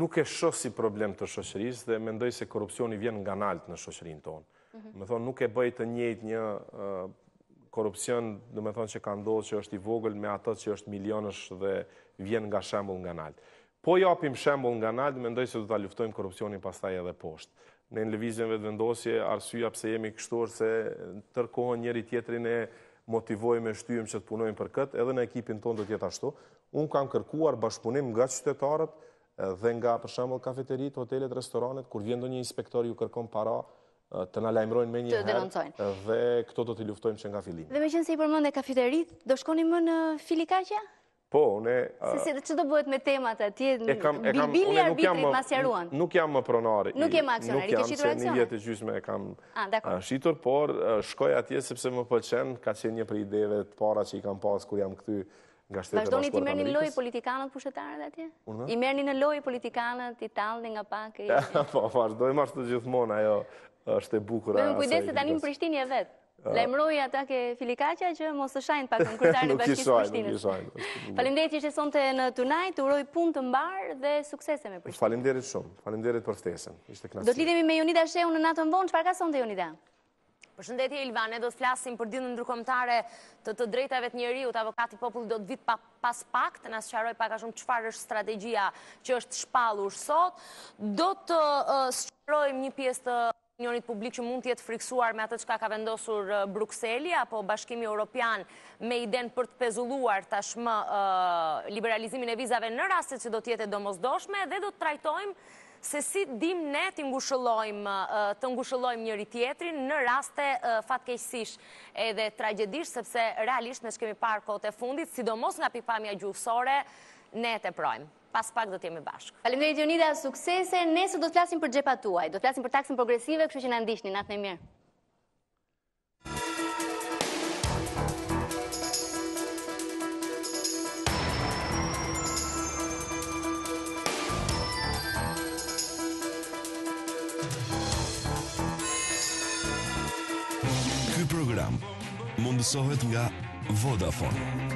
Nuk e shosë si problem të shoqërisë dhe mendoj se korupcioni vjen nga naltë në shoqërin tonë. Mhm. Më thonë, nuk e bëj të njejt një korupcion, dhe me thonë që ka ndodhë që është i vogël me atët që është milionësh dhe vjen nga shambull nga naltë. Po japim shambull nga naltë, mendoj se du të luftojmë korupcionin pas taj edhe poshtë në në të vendosje, arsyja pëse jemi kështor se tërkohën njeri tjetërin e me shtyjem që të punojmë për këtë, edhe në ekipin tonë do tjetë ashtu. Unë kam kërkuar bashkëpunim nga qytetarët dhe nga për shambull kafeterit, hotelet, restoranet, kur vjendo një inspektor ju kërkom para, të në lajmërojnë me një herë dhe këto do të luftojmë që nga filinë. Dhe me qënë se i përmën dhe kafeterit, do shkoni më në filikaqja? Po, une... Se si, që do bëhet me temat e ti, bilbili arbitrit masjeruan? Nuk jam më pronari. Nuk jam aksionari, ke Nuk jam që një vjetë e gjysme e kam qitur, ah, por shkoj atje sepse më pëqen, ka qenë një për ideve të para që i kam pas kur jam këty nga shtetë e të amerikës. Vashdoni ti merni loj politikanët pushetarët atje? I merni në loj politikanët i talë nga pak [laughs] e... Po, vashdoni marshtë të gjithmonë, ajo është e bukura. Në në kujdeset anim Prishtini e vetë. Lajmëroj ata ke filikaqa që mos të shajnë pak në kërtarë në bashkisë pështinës. [laughs] Nuk i nuk Falimderit që ishe sonte në tunaj, të uroj pun të mbarë dhe suksese me pështinë. Falimderit shumë, falimderit për ftesën. Do të lidhemi me Jonida Sheu në natën vonë, që parka sonte Jonida? Përshëndetje Ilvane, do të flasim për dinë ndrukomtare të të drejtave të njeri, u të avokati popullë do të vitë pas pak, të nësë qaroj paka shumë qëfar është strategia që është shpalur sot. Do të së një pjesë të opinionit publik që mund tjetë friksuar me atë që ka vendosur uh, Bruxelli, apo bashkimi Europian me iden për të pezulluar tashmë uh, liberalizimin e vizave në rastet që do tjetë e domosdoshme dhe do të trajtojmë se si dim ne të ngushëllojmë uh, të ngushëllojmë njëri tjetrin në raste fatkejsish edhe tragedish, sepse realisht në shkemi parë kote fundit, sidomos nga pifamja gjuhësore, ne të projmë pas pak do t'jemi bashkë. Faleminderit Jonida, suksese. nesë do të flasim për xhepat tuaj. Do të flasim për taksin progresive, kështu që na ndihni natë në mirë. Ky program mundësohet nga Vodafone.